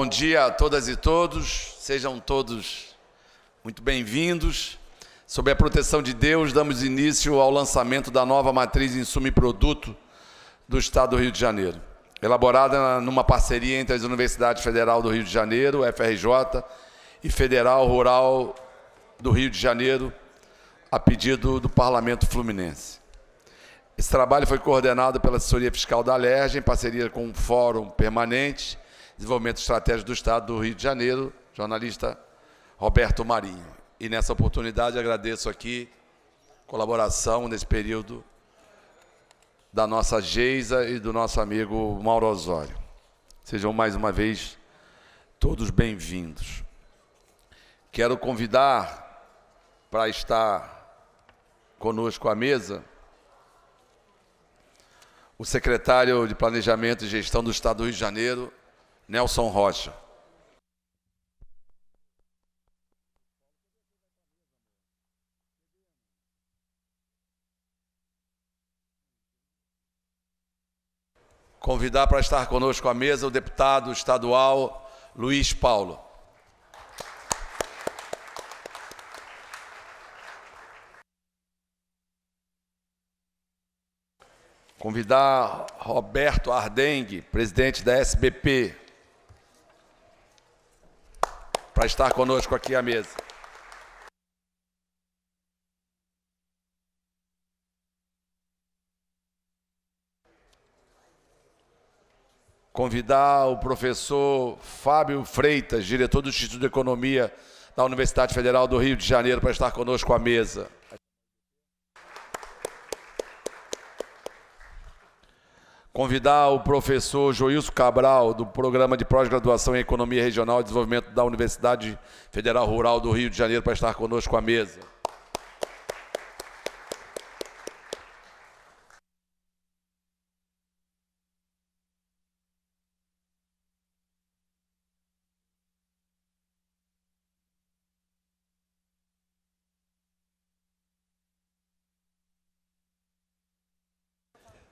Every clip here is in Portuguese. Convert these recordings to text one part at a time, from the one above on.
Bom dia a todas e todos, sejam todos muito bem-vindos. Sob a proteção de Deus, damos início ao lançamento da nova matriz insumo e produto do Estado do Rio de Janeiro, elaborada numa parceria entre as Universidades Federal do Rio de Janeiro, FRJ, e Federal Rural do Rio de Janeiro, a pedido do Parlamento Fluminense. Esse trabalho foi coordenado pela Assessoria Fiscal da Alerj, em parceria com o Fórum Permanente Desenvolvimento Estratégico do Estado do Rio de Janeiro, jornalista Roberto Marinho. E nessa oportunidade agradeço aqui colaboração nesse período da nossa Geisa e do nosso amigo Mauro Osório. Sejam mais uma vez todos bem-vindos. Quero convidar para estar conosco à mesa o secretário de Planejamento e Gestão do Estado do Rio de Janeiro, Nelson Rocha. Convidar para estar conosco à mesa o deputado estadual Luiz Paulo. Convidar Roberto Ardengue, presidente da SBP para estar conosco aqui à mesa. Convidar o professor Fábio Freitas, diretor do Instituto de Economia da Universidade Federal do Rio de Janeiro, para estar conosco à mesa. convidar o professor Joilson Cabral, do Programa de Pós-Graduação em Economia Regional e Desenvolvimento da Universidade Federal Rural do Rio de Janeiro, para estar conosco à mesa.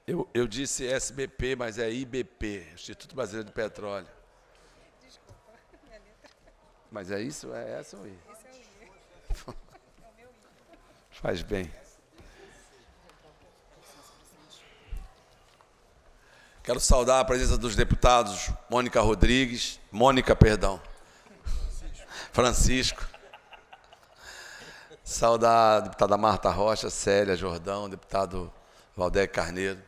Eu, eu disse SBP, mas é IBP, Instituto Brasileiro de Petróleo. Desculpa, minha letra. Mas é isso? É essa ou I? Esse é o I. é o I. Faz bem. Quero saudar a presença dos deputados Mônica Rodrigues, Mônica, perdão, Francisco. Saudar a deputada Marta Rocha, Célia Jordão, deputado Valdec Carneiro.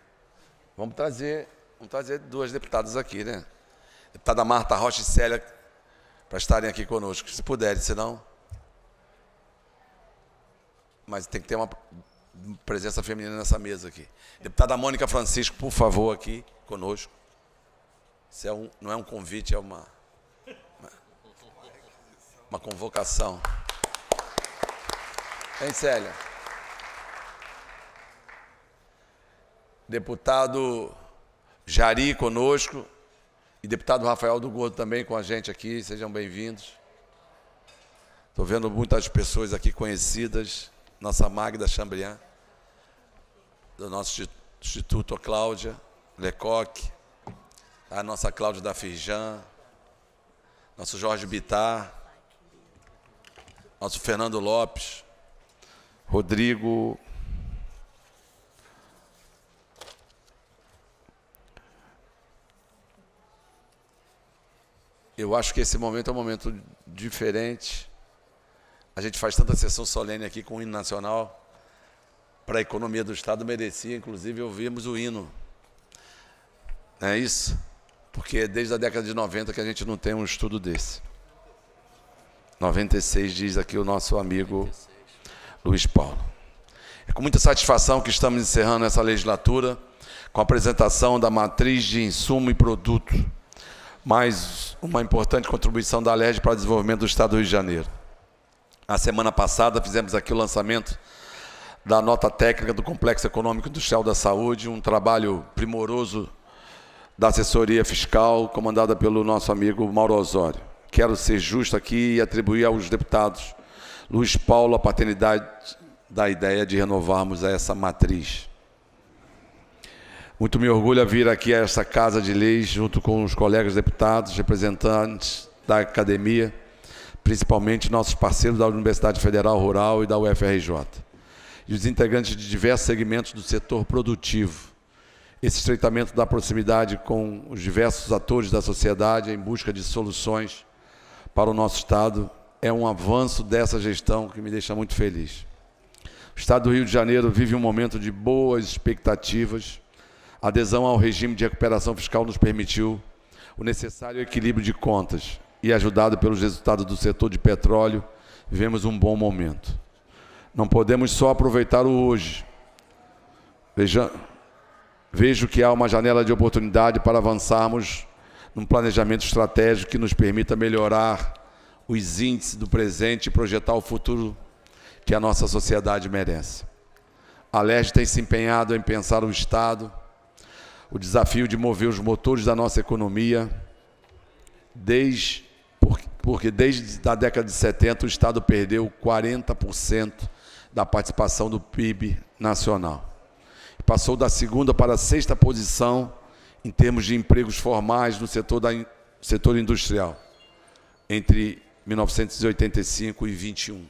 Vamos trazer, vamos trazer duas deputadas aqui, né? Deputada Marta Rocha e Célia, para estarem aqui conosco, se puderem, senão. Mas tem que ter uma presença feminina nessa mesa aqui. Deputada Mônica Francisco, por favor, aqui conosco. Isso é um, não é um convite, é uma, uma, uma convocação. Hein, Célia? deputado Jari conosco e deputado Rafael do Gordo também com a gente aqui, sejam bem-vindos. Estou vendo muitas pessoas aqui conhecidas, nossa Magda Chambrian, do nosso Instituto Cláudia Lecoque, a nossa Cláudia da Firjan, nosso Jorge Bitar, nosso Fernando Lopes, Rodrigo Eu acho que esse momento é um momento diferente. A gente faz tanta sessão solene aqui com o hino nacional. Para a economia do Estado merecia, inclusive, ouvirmos o hino. Não é isso? Porque desde a década de 90 que a gente não tem um estudo desse. 96 diz aqui o nosso amigo 96. Luiz Paulo. É com muita satisfação que estamos encerrando essa legislatura com a apresentação da matriz de insumo e produto mais uma importante contribuição da LERJ para o desenvolvimento do Estado do Rio de Janeiro. A semana passada fizemos aqui o lançamento da nota técnica do Complexo Econômico Industrial da Saúde, um trabalho primoroso da assessoria fiscal comandada pelo nosso amigo Mauro Osório. Quero ser justo aqui e atribuir aos deputados Luiz Paulo a paternidade da ideia de renovarmos essa matriz. Muito me orgulha vir aqui a esta Casa de Leis, junto com os colegas deputados, representantes da academia, principalmente nossos parceiros da Universidade Federal Rural e da UFRJ, e os integrantes de diversos segmentos do setor produtivo. Esse estreitamento da proximidade com os diversos atores da sociedade em busca de soluções para o nosso Estado é um avanço dessa gestão que me deixa muito feliz. O Estado do Rio de Janeiro vive um momento de boas expectativas a adesão ao regime de recuperação fiscal nos permitiu o necessário equilíbrio de contas e, ajudado pelos resultados do setor de petróleo, vivemos um bom momento. Não podemos só aproveitar o hoje. Veja, vejo que há uma janela de oportunidade para avançarmos num planejamento estratégico que nos permita melhorar os índices do presente e projetar o futuro que a nossa sociedade merece. A Leste tem se empenhado em pensar o Estado o desafio de mover os motores da nossa economia, desde, porque desde a década de 70 o Estado perdeu 40% da participação do PIB nacional. Passou da segunda para a sexta posição em termos de empregos formais no setor, da, setor industrial, entre 1985 e 2021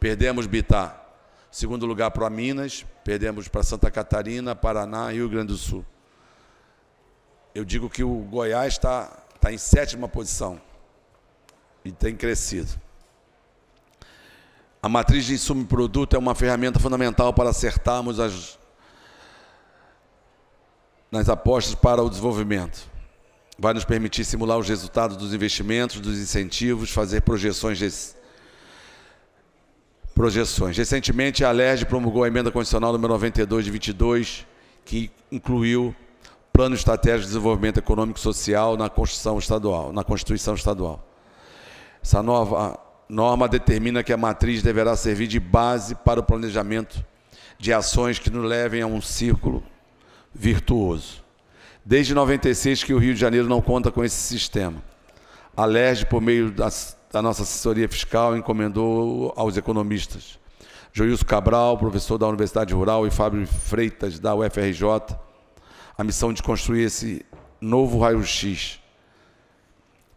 Perdemos Bitar, segundo lugar para Minas, perdemos para Santa Catarina, Paraná e Rio Grande do Sul eu digo que o Goiás está tá em sétima posição e tem crescido. A matriz de insumo e produto é uma ferramenta fundamental para acertarmos as, nas apostas para o desenvolvimento. Vai nos permitir simular os resultados dos investimentos, dos incentivos, fazer projeções. projeções. Recentemente, a LERJ promulgou a emenda constitucional número 92 de 22, que incluiu Plano Estratégico de Desenvolvimento Econômico e Social na Constituição Estadual, na Constituição Estadual. Essa nova norma determina que a matriz deverá servir de base para o planejamento de ações que nos levem a um círculo virtuoso. Desde 96 que o Rio de Janeiro não conta com esse sistema. A LERJ, por meio da, da nossa assessoria fiscal, encomendou aos economistas Joilson Cabral, professor da Universidade Rural, e Fábio Freitas, da UFRJ, a missão de construir esse novo raio-x.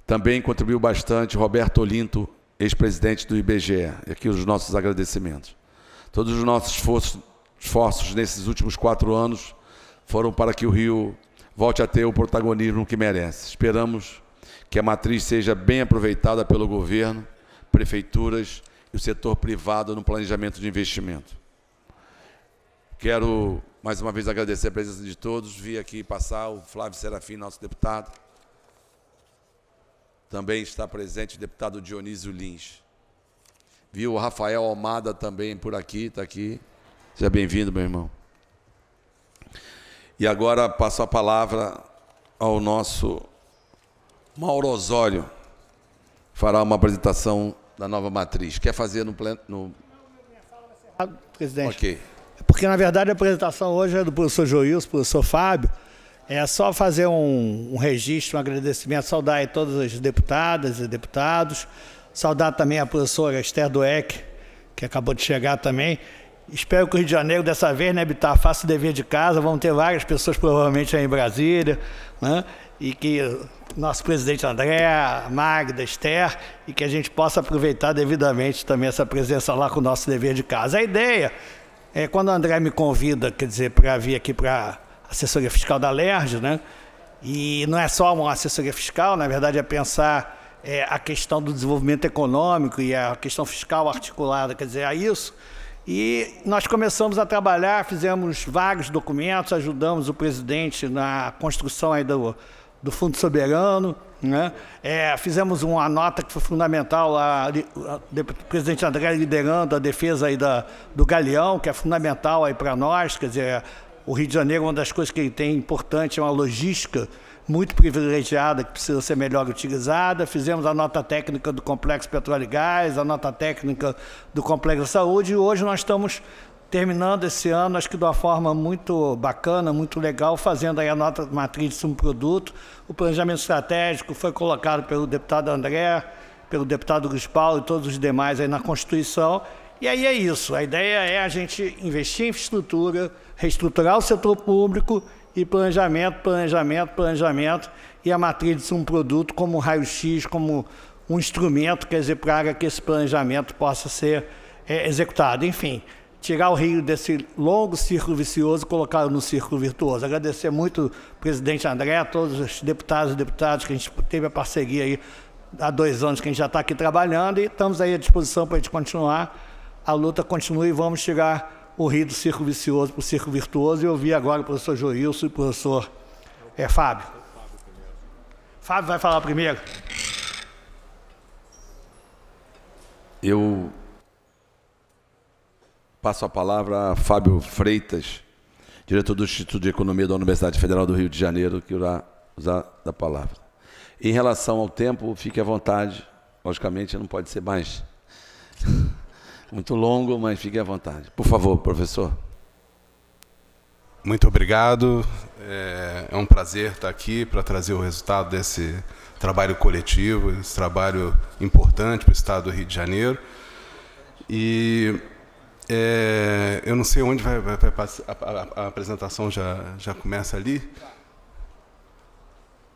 Também contribuiu bastante Roberto Olinto, ex-presidente do IBGE. E aqui os nossos agradecimentos. Todos os nossos esforços, esforços nesses últimos quatro anos foram para que o Rio volte a ter o protagonismo que merece. Esperamos que a matriz seja bem aproveitada pelo governo, prefeituras e o setor privado no planejamento de investimento. Quero mais uma vez agradecer a presença de todos. Vi aqui passar o Flávio Serafim, nosso deputado. Também está presente o deputado Dionísio Lins. Vi o Rafael Almada também por aqui, está aqui. Seja bem-vindo, meu irmão. E agora passo a palavra ao nosso Mauro Osório. Fará uma apresentação da nova matriz. Quer fazer no pleno? No... Presidente. Ok. Porque, na verdade, a apresentação hoje é do professor Joilson, professor Fábio. É só fazer um, um registro, um agradecimento, saudar aí todas as deputadas e deputados, saudar também a professora Esther Dueck, que acabou de chegar também. Espero que o Rio de Janeiro, dessa vez, né, Bitar, faça o dever de casa. Vamos ter várias pessoas, provavelmente, aí em Brasília, né? E que nosso presidente André, Magda, Esther, e que a gente possa aproveitar devidamente também essa presença lá com o nosso dever de casa. A ideia é, quando o André me convida, quer dizer, para vir aqui para assessoria fiscal da LERJ, né? E não é só uma assessoria fiscal, na verdade é pensar é, a questão do desenvolvimento econômico e a questão fiscal articulada, quer dizer, a isso. E nós começamos a trabalhar, fizemos vários documentos, ajudamos o presidente na construção aí do, do Fundo Soberano, né? É, fizemos uma nota que foi fundamental lá, o presidente André liderando a defesa aí da, do Galeão, que é fundamental aí para nós, quer dizer, o Rio de Janeiro, é uma das coisas que ele tem importante é uma logística muito privilegiada que precisa ser melhor utilizada. Fizemos a nota técnica do Complexo Petróleo e Gás, a nota técnica do Complexo da Saúde e hoje nós estamos terminando esse ano, acho que de uma forma muito bacana, muito legal, fazendo aí a nota matriz de subproduto. O planejamento estratégico foi colocado pelo deputado André, pelo deputado Luiz Paulo e todos os demais aí na Constituição. E aí é isso. A ideia é a gente investir em infraestrutura, reestruturar o setor público e planejamento, planejamento, planejamento e a matriz de produto como raio-x, como um instrumento, quer dizer, para que esse planejamento possa ser é, executado. Enfim, tirar o Rio desse longo círculo vicioso e colocá-lo no círculo virtuoso. Agradecer muito ao presidente André, a todos os deputados e deputadas que a gente teve a parceria aí há dois anos que a gente já está aqui trabalhando e estamos aí à disposição para a gente continuar. A luta continua e vamos tirar o Rio do círculo vicioso para o círculo virtuoso. E ouvir agora o professor Joilson e o professor é, Fábio. Fábio vai falar primeiro. Eu Passo a palavra a Fábio Freitas, diretor do Instituto de Economia da Universidade Federal do Rio de Janeiro, que irá usar da palavra. Em relação ao tempo, fique à vontade. Logicamente, não pode ser mais muito longo, mas fique à vontade. Por favor, professor. Muito obrigado. É, é um prazer estar aqui para trazer o resultado desse trabalho coletivo, esse trabalho importante para o Estado do Rio de Janeiro. E é, eu não sei onde vai, vai, vai a, a, a, apresentação já, já começa ali.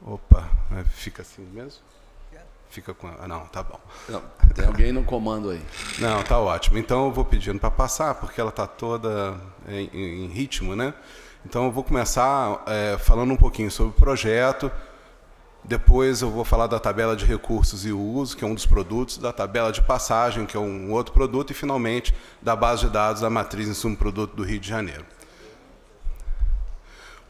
Opa, é, fica assim mesmo? Fica com. ah não, tá bom. Não, tem alguém no comando aí. Não, tá ótimo. Então eu vou pedindo para passar, porque ela está toda em, em, ritmo, né? Então eu vou começar é, falando um pouquinho sobre o projeto depois eu vou falar da tabela de recursos e uso, que é um dos produtos, da tabela de passagem, que é um outro produto, e finalmente da base de dados da matriz insumo produto do Rio de Janeiro.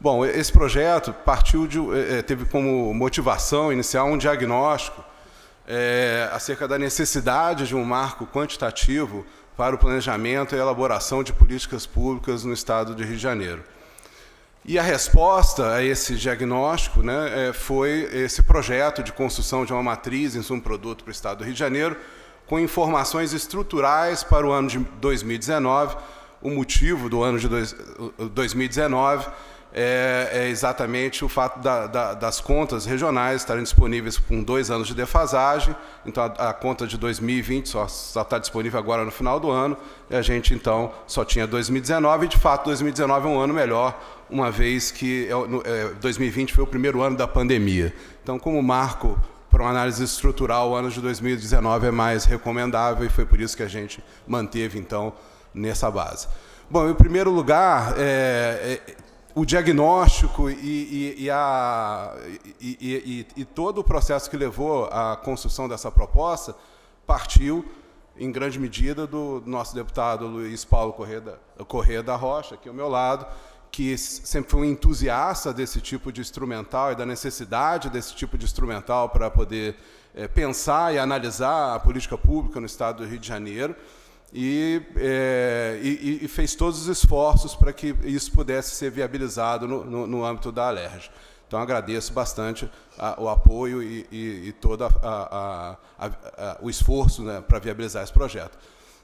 Bom, esse projeto partiu de, é, é, teve como motivação inicial um diagnóstico é, acerca da necessidade de um marco quantitativo para o planejamento e elaboração de políticas públicas no Estado de Rio de Janeiro. E a resposta a esse diagnóstico né, é, foi esse projeto de construção de uma matriz insumo produto para o Estado do Rio de Janeiro, com informações estruturais para o ano de 2019. O motivo do ano de dois, 2019 é, é, exatamente o fato da, da, das contas regionais estarem disponíveis com dois anos de defasagem. Então, a, a conta de 2020 só, só está disponível agora no final do ano, e a gente, então, só tinha 2019, e de fato, 2019 é um ano melhor uma vez que 2020 é é, foi o primeiro ano da pandemia. Então, como marco para uma análise estrutural, o ano de 2019 é mais recomendável e foi por isso que a gente manteve, então, nessa base. Bom, em primeiro lugar, é, é, o diagnóstico e, e, e, a, e, todo o processo que levou à construção dessa proposta partiu, em grande medida, do nosso deputado Luiz Paulo Corrêa da, Corrêa da Rocha, aqui ao meu lado, que sempre foi um entusiasta desse tipo de instrumental e da necessidade desse tipo de instrumental para poder é, pensar e analisar a política pública no estado do Rio de Janeiro. E, é, e, e fez todos os esforços para que isso pudesse ser viabilizado no, no, no âmbito da Alerj. Então, agradeço bastante a, o apoio e, e todo a, a, o esforço né, para viabilizar esse projeto.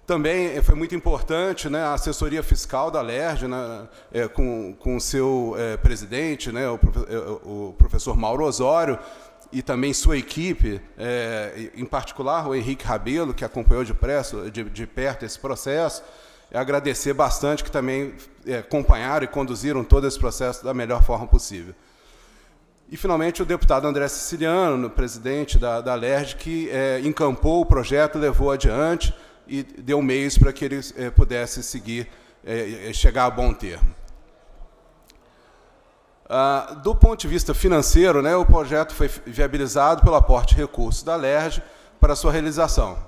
Também eh, foi muito importante né, a assessoria fiscal da LERJ, né, é, com, o seu é, presidente, né, o, o, professor Mauro Osório, e também sua equipe, é, em particular o Henrique Rabelo, que acompanhou de, presso, de, de perto esse processo. Agradecer bastante que também acompanharam e conduziram todo esse processo da melhor forma possível. E, finalmente, o deputado André Siciliano, presidente da, da LERJ, que encampou o projeto, levou adiante e deu meios para que ele eh, pudesse seguir, eh, eh, chegar a bom termo. Ah, do ponto de vista financeiro, né, o projeto foi viabilizado pelo aporte de recursos da LERJ para sua realização.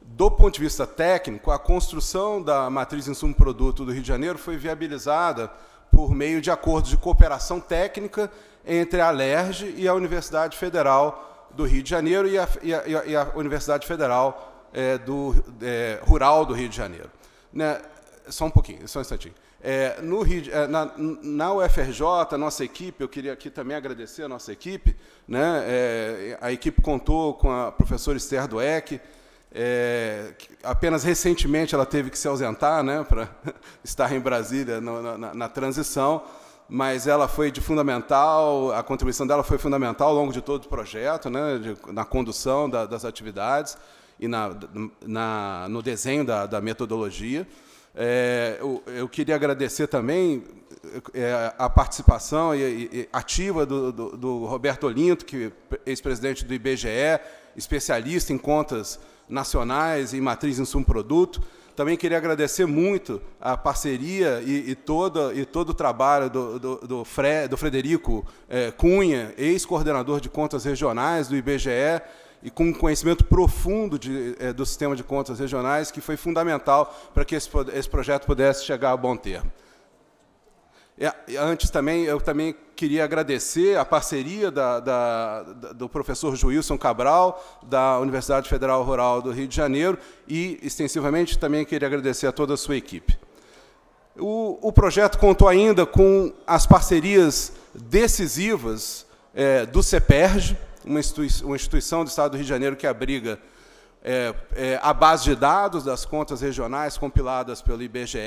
Do ponto de vista técnico, a construção da matriz de insumo-produto do Rio de Janeiro foi viabilizada por meio de acordos de cooperação técnica entre a LERJ e a Universidade Federal do Rio de Janeiro e a, e a, e a Universidade Federal é, do, é, rural do Rio de Janeiro. Né? Só um pouquinho, só um instantinho. É, no Rio, é, na, na UFRJ, nossa equipe, eu queria aqui também agradecer a nossa equipe. Né? É, a equipe contou com a professora Esther Dueck, é, apenas recentemente ela teve que se ausentar né, para estar em Brasília na, na, na, transição, mas ela foi de fundamental, a contribuição dela foi fundamental ao longo de todo o projeto, né, de, na condução da, das atividades e na, na no desenho da, da metodologia. É, eu, eu, queria agradecer também é, a participação e, e, ativa do, do, do, Roberto Olinto, que é ex-presidente do IBGE, especialista em contas nacionais e matriz sumo produto. Também queria agradecer muito a parceria e, e, e todo o trabalho do, do, do, Fre, do Frederico é, Cunha, ex-coordenador de contas regionais do IBGE, e com um conhecimento profundo de, é, do sistema de contas regionais, que foi fundamental para que esse, esse projeto pudesse chegar a bom termo. E, antes também, eu também queria agradecer a parceria da, da, da, do professor Juilson Cabral, da Universidade Federal Rural do Rio de Janeiro, e extensivamente também queria agradecer a toda a sua equipe. O, o projeto contou ainda com as parcerias decisivas é, do CEPERJ, uma instituição, uma instituição do Estado do Rio de Janeiro que abriga é, é, a base de dados das contas regionais compiladas pelo IBGE,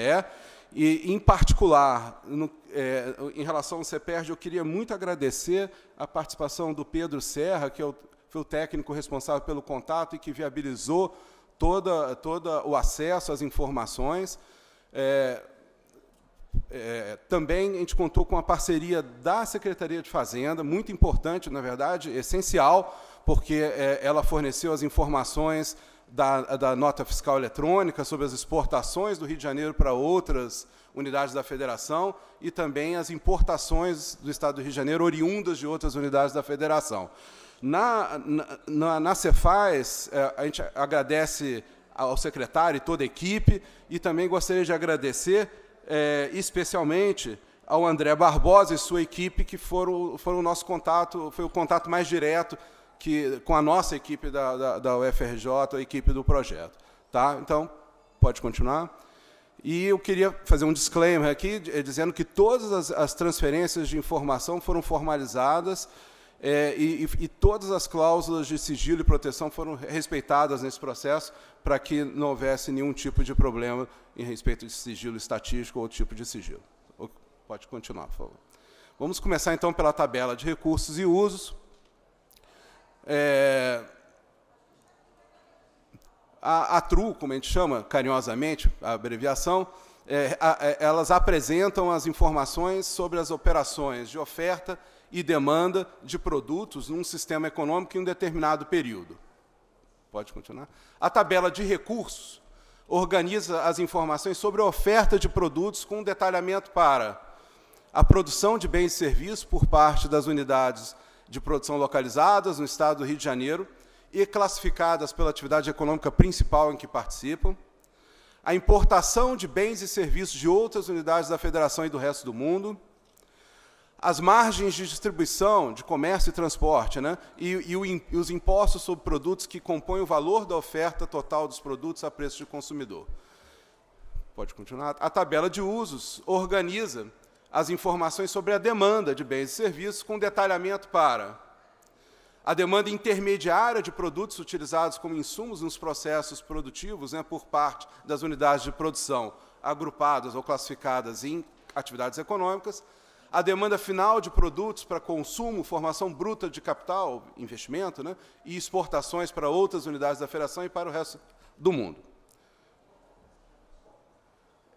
e, em particular, no, é, em relação ao CEPERJ, eu queria muito agradecer a participação do Pedro Serra, que é o, foi o técnico responsável pelo contato e que viabilizou todo toda o acesso às informações. É, é, também a gente contou com a parceria da Secretaria de Fazenda, muito importante, na verdade, essencial, porque é, ela forneceu as informações da, da, nota fiscal eletrônica sobre as exportações do Rio de Janeiro para outras unidades da federação e também as importações do Estado do Rio de Janeiro oriundas de outras unidades da federação. Na, na, na Cefaz, é, a gente agradece ao secretário e toda a equipe, e também gostaria de agradecer é, especialmente ao André Barbosa e sua equipe, que foram, foram o nosso contato, foi o contato mais direto que, com a nossa equipe da, da, da UFRJ, a equipe do projeto. Tá? Então, pode continuar. E eu queria fazer um disclaimer aqui, eh, dizendo que todas as, as transferências de informação foram formalizadas é, e, e, todas as cláusulas de sigilo e proteção foram respeitadas nesse processo para que não houvesse nenhum tipo de problema em respeito de sigilo estatístico ou outro tipo de sigilo. Pode continuar, por favor. Vamos começar, então, pela tabela de recursos e usos. É, a, a TRU, como a gente chama carinhosamente, a abreviação, é, a, é, elas apresentam as informações sobre as operações de oferta e demanda de produtos num sistema econômico em um determinado período. Pode continuar. A tabela de recursos organiza as informações sobre a oferta de produtos com detalhamento para a produção de bens e serviços por parte das unidades de produção localizadas no estado do Rio de Janeiro e classificadas pela atividade econômica principal em que participam, a importação de bens e serviços de outras unidades da federação e do resto do mundo, as margens de distribuição de comércio e transporte, né? E, e, o, e, os impostos sobre produtos que compõem o valor da oferta total dos produtos a preço de consumidor. Pode continuar. A tabela de usos organiza as informações sobre a demanda de bens e serviços com detalhamento para a demanda intermediária de produtos utilizados como insumos nos processos produtivos, né, por parte das unidades de produção agrupadas ou classificadas em atividades econômicas, a demanda final de produtos para consumo, formação bruta de capital, investimento, né, e exportações para outras unidades da federação e para o resto do mundo.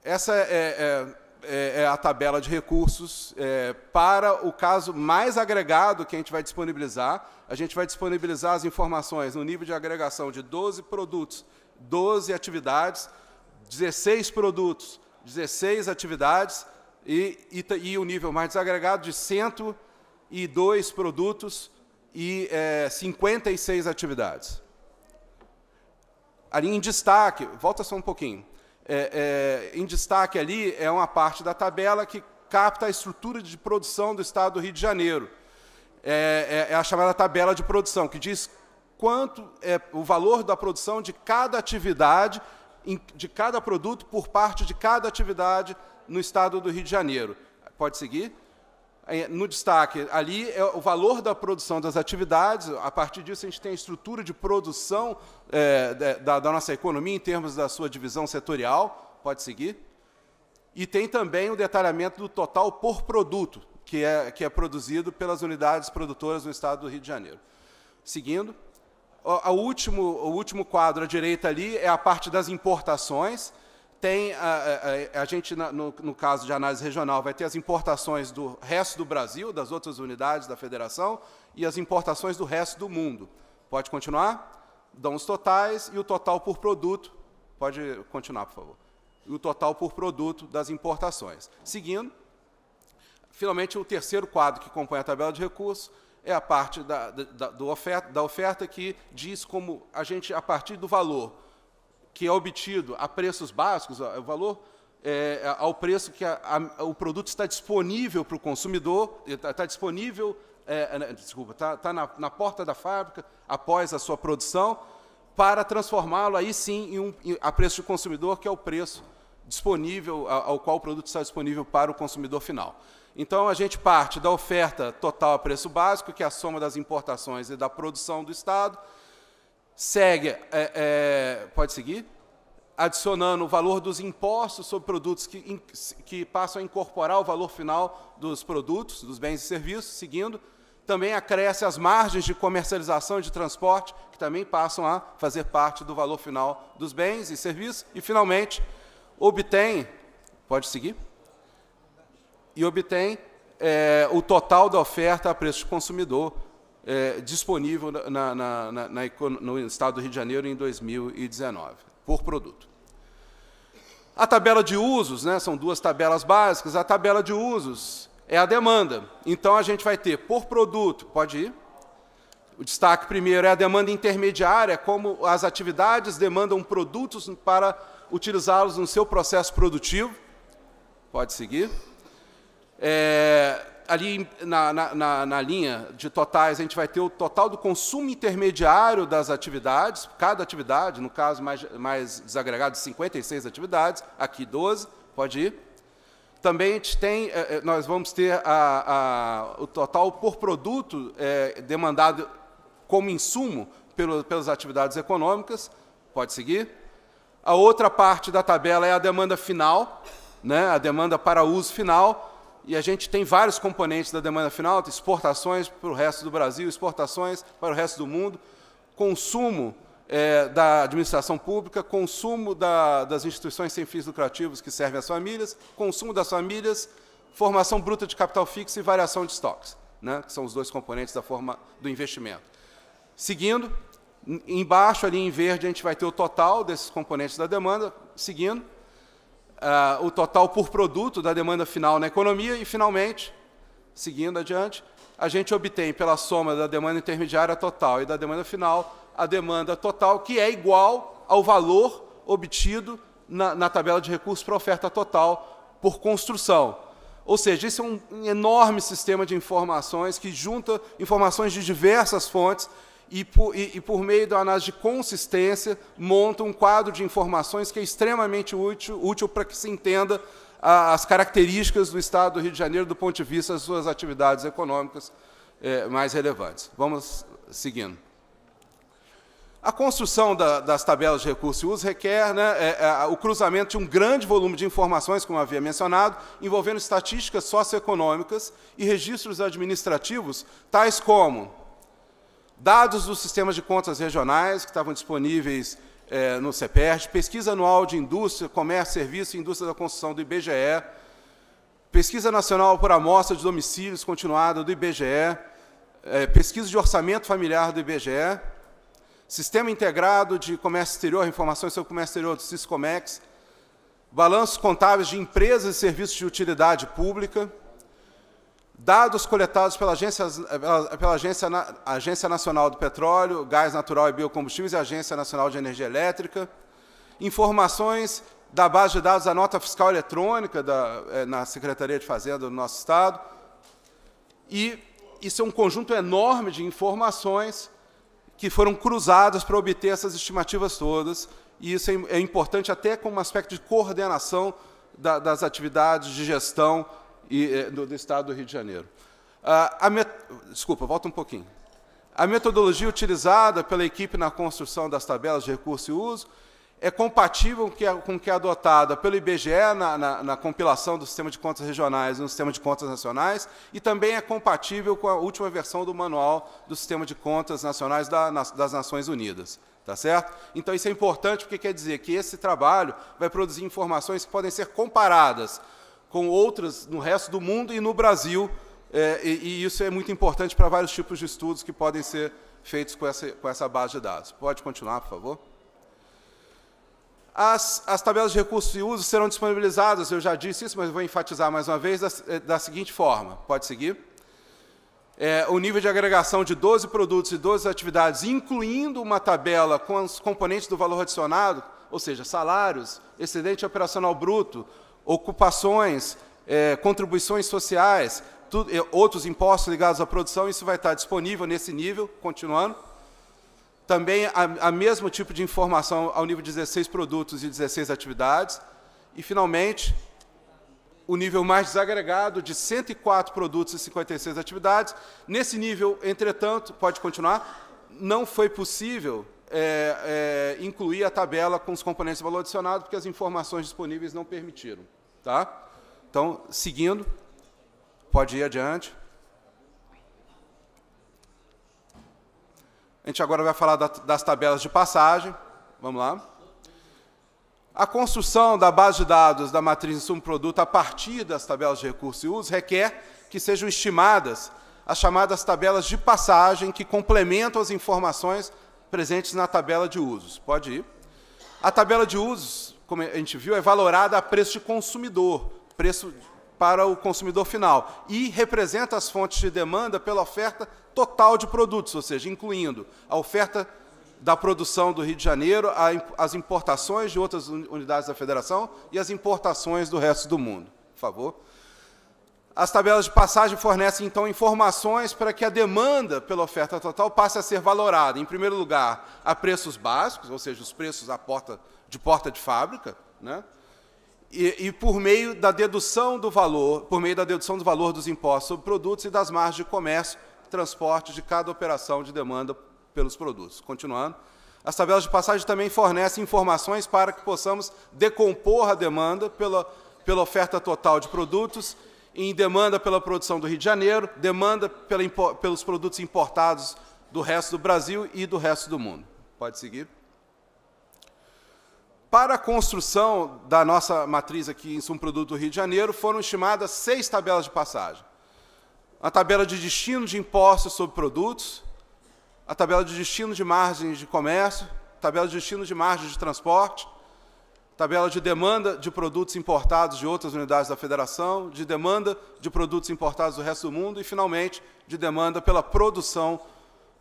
Essa é, é, é, é, é a tabela de recursos é, para o caso mais agregado que a gente vai disponibilizar. A gente vai disponibilizar as informações no nível de agregação de 12 produtos, 12 atividades, 16 produtos, 16 atividades, e, e, e o nível mais desagregado de 102 produtos e é, 56 atividades. Ali em destaque, volta só um pouquinho. É, é, em destaque ali é uma parte da tabela que capta a estrutura de produção do Estado do Rio de Janeiro. É, é, é a chamada tabela de produção, que diz quanto é o valor da produção de cada atividade, de cada produto por parte de cada atividade no estado do Rio de Janeiro. Pode seguir? É, no destaque, ali é o valor da produção das atividades, a partir disso a gente tem a estrutura de produção é, da, da nossa economia em termos da sua divisão setorial. Pode seguir? E tem também o detalhamento do total por produto, que é, que é produzido pelas unidades produtoras no estado do Rio de Janeiro. Seguindo, o, o, último, o último quadro à direita ali é a parte das importações tem a, a, a gente, no, no, caso de análise regional, vai ter as importações do resto do Brasil, das outras unidades da federação, e as importações do resto do mundo. Pode continuar? Dão os totais e o total por produto. Pode continuar, por favor. E o total por produto das importações. Seguindo, finalmente, o terceiro quadro que compõe a tabela de recursos é a parte da, da, oferta, da oferta que diz como a gente, a partir do valor que é obtido a preços básicos, o valor é, é, ao preço que a, a, o produto está disponível para o consumidor, está, está disponível, é, é né, desculpa, está, está na, na, porta da fábrica após a sua produção, para transformá-lo aí sim em um, a preço do consumidor, que é o preço disponível ao qual o produto está disponível para o consumidor final. Então a gente parte da oferta total a preço básico, que é a soma das importações e da produção do Estado, segue, é, é, pode seguir? Adicionando o valor dos impostos sobre produtos que, in, que passam a incorporar o valor final dos produtos, dos bens e serviços, seguindo. Também acresce as margens de comercialização e de transporte, que também passam a fazer parte do valor final dos bens e serviços. E, finalmente, obtém, pode seguir? E obtém é, o total da oferta a preço de consumidor, é, disponível na, na, na, no estado do Rio de Janeiro em 2019, por produto. A tabela de usos, né, são duas tabelas básicas, a tabela de usos é a demanda. Então, a gente vai ter por produto, pode ir, o destaque primeiro é a demanda intermediária, como as atividades demandam produtos para utilizá-los no seu processo produtivo. Pode seguir. É, ali na, na, na, linha de totais, a gente vai ter o total do consumo intermediário das atividades, cada atividade, no caso mais, mais desagregado, 56 atividades, aqui 12, pode ir. Também a gente tem, eh, eh, nós vamos ter a, a, o total por produto é, demandado como insumo pelo, pelas atividades econômicas, pode seguir. A outra parte da tabela é a demanda final, né, a demanda para uso final, e a gente tem vários componentes da demanda final, exportações para o resto do Brasil, exportações para o resto do mundo, consumo é, da administração pública, consumo da, das instituições sem fins lucrativos que servem às famílias, consumo das famílias, formação bruta de capital fixo e variação de estoques, né, que são os dois componentes da forma do investimento. Seguindo, embaixo ali em verde a gente vai ter o total desses componentes da demanda, seguindo, uh, o total por produto da demanda final na economia e, finalmente, seguindo adiante, a gente obtém pela soma da demanda intermediária total e da demanda final a demanda total, que é igual ao valor obtido na, na tabela de recursos para oferta total por construção. Ou seja, isso é um enorme sistema de informações que junta informações de diversas fontes e por, e, e por meio da análise de consistência, monta um quadro de informações que é extremamente útil, útil para que se entenda a, as características do Estado do Rio de Janeiro do ponto de vista das suas atividades econômicas é, mais relevantes. Vamos seguindo. A construção da, das tabelas de recurso e uso requer né, é, é, o cruzamento de um grande volume de informações, como havia mencionado, envolvendo estatísticas socioeconômicas e registros administrativos, tais como dados dos sistemas de contas regionais que estavam disponíveis é, no CEPERJ, pesquisa anual de indústria, comércio, serviço e indústria da construção do IBGE, pesquisa nacional por amostra de domicílios continuada do IBGE, é, eh, pesquisa de orçamento familiar do IBGE, Sistema Integrado de Comércio Exterior, informações sobre comércio exterior do Siscomex, balanços contábeis de empresas e serviços de utilidade pública, Dados coletados pela Agência, pela, eh, pela Agência, na, Agência Nacional do Petróleo, Gás Natural e Biocombustíveis e Agência Nacional de Energia Elétrica. Informações da base de dados da nota fiscal eletrônica da, é, na Secretaria de Fazenda do nosso Estado. E isso é um conjunto enorme de informações que foram cruzadas para obter essas estimativas todas. E isso é, é importante até como aspecto de coordenação da, das atividades de gestão e, eh, do, do, Estado do Rio de Janeiro. Ah, met... Desculpa, volta um pouquinho. A metodologia utilizada pela equipe na construção das tabelas de recurso e uso é compatível com o que é adotada pelo IBGE na, na, na, compilação do sistema de contas regionais e no sistema de contas nacionais, e também é compatível com a última versão do manual do sistema de contas nacionais da, das Nações Unidas. Tá certo? Então, isso é importante porque quer dizer que esse trabalho vai produzir informações que podem ser comparadas com outras no resto do mundo e no Brasil, é, e, e, isso é muito importante para vários tipos de estudos que podem ser feitos com essa, com essa base de dados. Pode continuar, por favor? As, as tabelas de recursos e usos serão disponibilizadas, eu já disse isso, mas vou enfatizar mais uma vez, da, é, da seguinte forma. Pode seguir? É, o nível de agregação de 12 produtos e 12 atividades, incluindo uma tabela com os componentes do valor adicionado, ou seja, salários, excedente operacional bruto, ocupações, é, contribuições sociais, tudo, é, outros impostos ligados à produção, isso vai estar disponível nesse nível, continuando. Também a, a mesmo tipo de informação ao nível de 16 produtos e 16 atividades. E, finalmente, o nível mais desagregado de 104 produtos e 56 atividades. Nesse nível, entretanto, pode continuar, não foi possível é, é, incluir a tabela com os componentes de valor adicionado, porque as informações disponíveis não permitiram. Tá? Então, seguindo, pode ir adiante. A gente agora vai falar da, das tabelas de passagem. Vamos lá. A construção da base de dados da matriz de subproduto a partir das tabelas de recurso e uso requer que sejam estimadas as chamadas tabelas de passagem que complementam as informações presentes na tabela de usos. Pode ir. A tabela de usos, como a gente viu, é valorada a preço de consumidor, preço para o consumidor final, e representa as fontes de demanda pela oferta total de produtos, ou seja, incluindo a oferta da produção do Rio de Janeiro, as importações de outras unidades da federação e as importações do resto do mundo. Por favor as tabelas de passagem fornecem então informações para que a demanda pela oferta total passe a ser valorada, em primeiro lugar, a preços básicos, ou seja, os preços à porta, de porta de fábrica, né? E, e, por meio da dedução do valor, por meio da dedução do valor dos impostos sobre produtos e das margens de comércio, e transporte de cada operação de demanda pelos produtos. Continuando, as tabelas de passagem também fornecem informações para que possamos decompor a demanda pela, pela oferta total de produtos em demanda pela produção do Rio de Janeiro, demanda pela, pelos produtos importados do resto do Brasil e do resto do mundo. Pode seguir. Para a construção da nossa matriz aqui em Sum Produto do Rio de Janeiro, foram estimadas seis tabelas de passagem. A tabela de destino de impostos sobre produtos, a tabela de destino de margens de comércio, tabela de destino de margens de transporte, tabela de demanda de produtos importados de outras unidades da federação, de demanda de produtos importados do resto do mundo e, finalmente, de demanda pela produção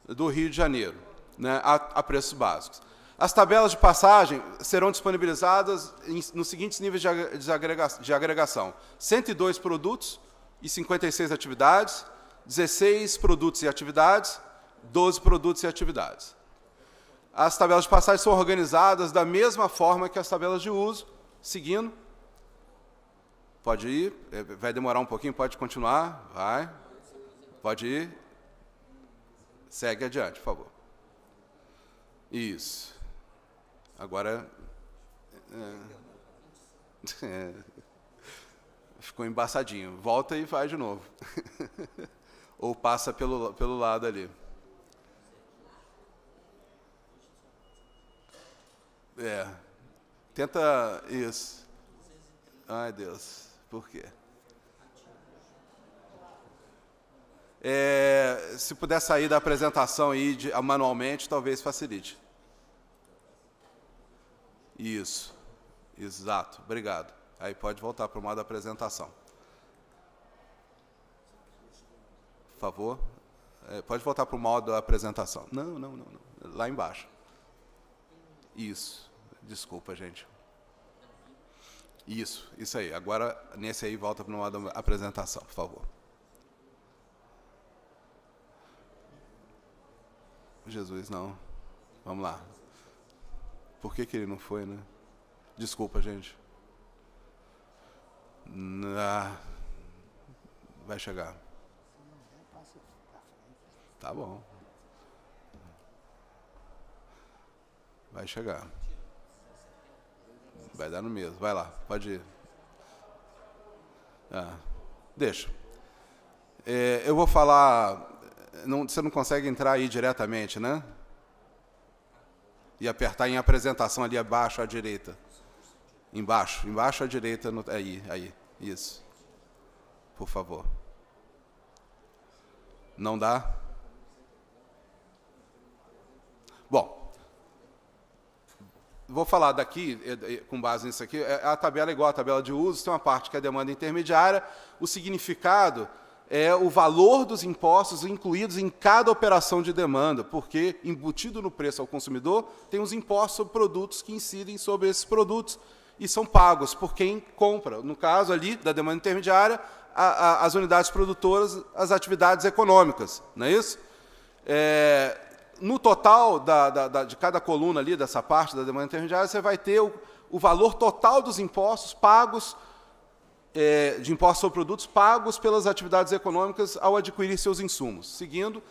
do Rio de Janeiro, né, a, a preços básicos. As tabelas de passagem serão disponibilizadas em, nos seguintes níveis de, agrega, de agregação: 102 produtos e 56 atividades, 16 produtos e atividades, 12 produtos e atividades. As tabelas de passagem são organizadas da mesma forma que as tabelas de uso, seguindo. Pode ir, é, vai demorar um pouquinho, pode continuar, vai. Pode ir. Segue adiante, por favor. Isso. Agora. É, é, ficou embaçadinho. Volta e vai de novo. Ou passa pelo, pelo lado ali. É. Tenta isso. Ai, Deus. Por quê? É, se puder sair da apresentação e ir manualmente, talvez facilite. Isso. Exato. Obrigado. Aí pode voltar para o modo da apresentação. Por favor. É, pode voltar para o modo da apresentação. Não, não, não, não. Lá embaixo. Isso. Desculpa, gente. Isso, isso aí. Agora, nesse aí, volta para uma apresentação, por favor. Jesus, não. Vamos lá. Por que, que ele não foi, né? Desculpa, gente. Ah, vai chegar. Tá bom. Vai chegar. Vai dar no mesmo. Vai lá, pode ir. Ah, deixa. É, eu vou falar. Não, você não consegue entrar aí diretamente, né? E apertar em apresentação ali abaixo à direita. Embaixo, embaixo à direita. No, aí, aí. Isso. Por favor. Não dá? Bom vou falar daqui, eh, eh, com base nisso aqui, é, a tabela é igual à tabela de uso, tem uma parte que é a demanda intermediária, o significado é o valor dos impostos incluídos em cada operação de demanda, porque embutido no preço ao consumidor tem os impostos sobre produtos que incidem sobre esses produtos e são pagos por quem compra. No caso ali da demanda intermediária, a, a, as unidades produtoras, as atividades econômicas, não é isso? É, no total da, da, da, de cada coluna ali, dessa parte da demanda intermediária, você vai ter o, o valor total dos impostos pagos, é, de impostos sobre produtos pagos pelas atividades econômicas ao adquirir seus insumos. Seguindo,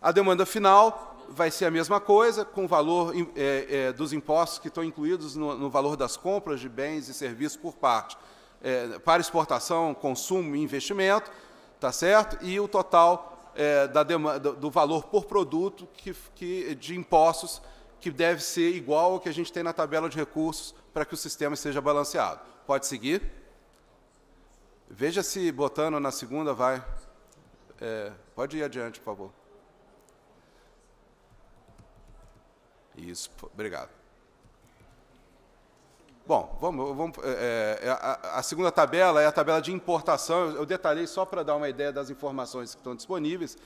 a demanda final vai ser a mesma coisa, com o valor é, é, dos impostos que estão incluídos no, no, valor das compras de bens e serviços por parte, é, para exportação, consumo e investimento, tá certo? E o total é, da demanda, do valor por produto que, que, de impostos que deve ser igual ao que a gente tem na tabela de recursos para que o sistema seja balanceado. Pode seguir? Veja se botando na segunda vai. É, pode ir adiante, por favor. Isso, obrigado. Bom, vamos. vamos é, é, é, a, a, segunda tabela é a tabela de importação. Eu, detalhei só para dar uma ideia das informações que estão disponíveis.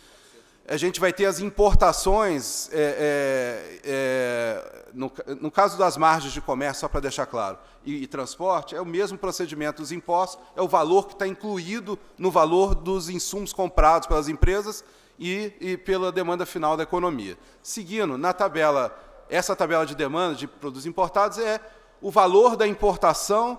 A gente vai ter as importações, é, é, é, no, no, caso das margens de comércio, só para deixar claro, e, e transporte, é o mesmo procedimento dos impostos, é o valor que está incluído no valor dos insumos comprados pelas empresas e, e pela demanda final da economia. Seguindo, na tabela, essa tabela de demanda de produtos importados é o valor da importação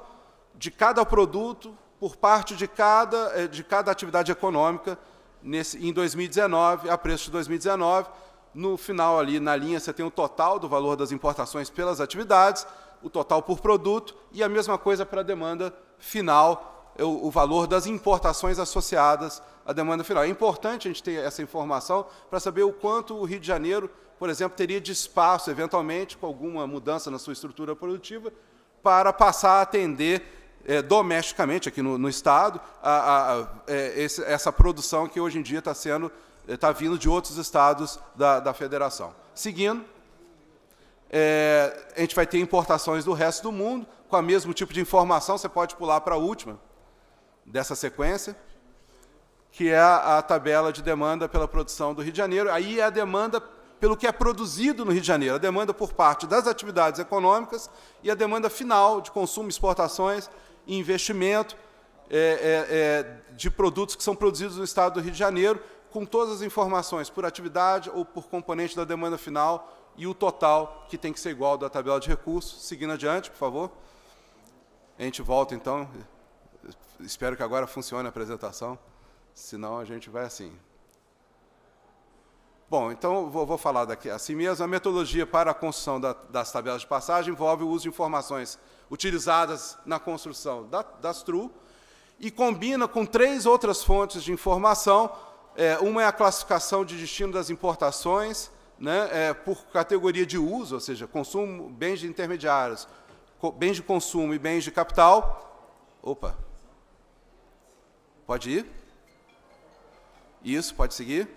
de cada produto por parte de cada, eh, de cada atividade econômica nesse, em 2019, a preço de 2019. No final, ali na linha, você tem o total do valor das importações pelas atividades, o total por produto e a mesma coisa para a demanda final, é o, o valor das importações associadas à demanda final. É importante a gente ter essa informação para saber o quanto o Rio de Janeiro por exemplo, teria de espaço, eventualmente, com alguma mudança na sua estrutura produtiva, para passar a atender é, domesticamente aqui no, no Estado a, a, eh, esse, essa produção que hoje em dia está sendo está eh, vindo de outros estados da, da federação. Seguindo, é, a gente vai ter importações do resto do mundo com o mesmo tipo de informação. Você pode pular para a última dessa sequência, que é a, a tabela de demanda pela produção do Rio de Janeiro. Aí é a demanda pelo que é produzido no Rio de Janeiro, a demanda por parte das atividades econômicas e a demanda final de consumo, exportações e investimento é, é, é, de produtos que são produzidos no estado do Rio de Janeiro, com todas as informações por atividade ou por componente da demanda final e o total, que tem que ser igual da tabela de recursos. Seguindo adiante, por favor. A gente volta, então. Espero que agora funcione a apresentação, senão a gente vai assim. Bom, então vou, vou, falar daqui assim mesmo. A metodologia para a construção da, das tabelas de passagem envolve o uso de informações utilizadas na construção da, das TRU e combina com três outras fontes de informação. É, uma é a classificação de destino das importações né, é, por categoria de uso, ou seja, consumo, bens de intermediários, co, bens de consumo e bens de capital. Opa! Pode ir? Isso, pode seguir?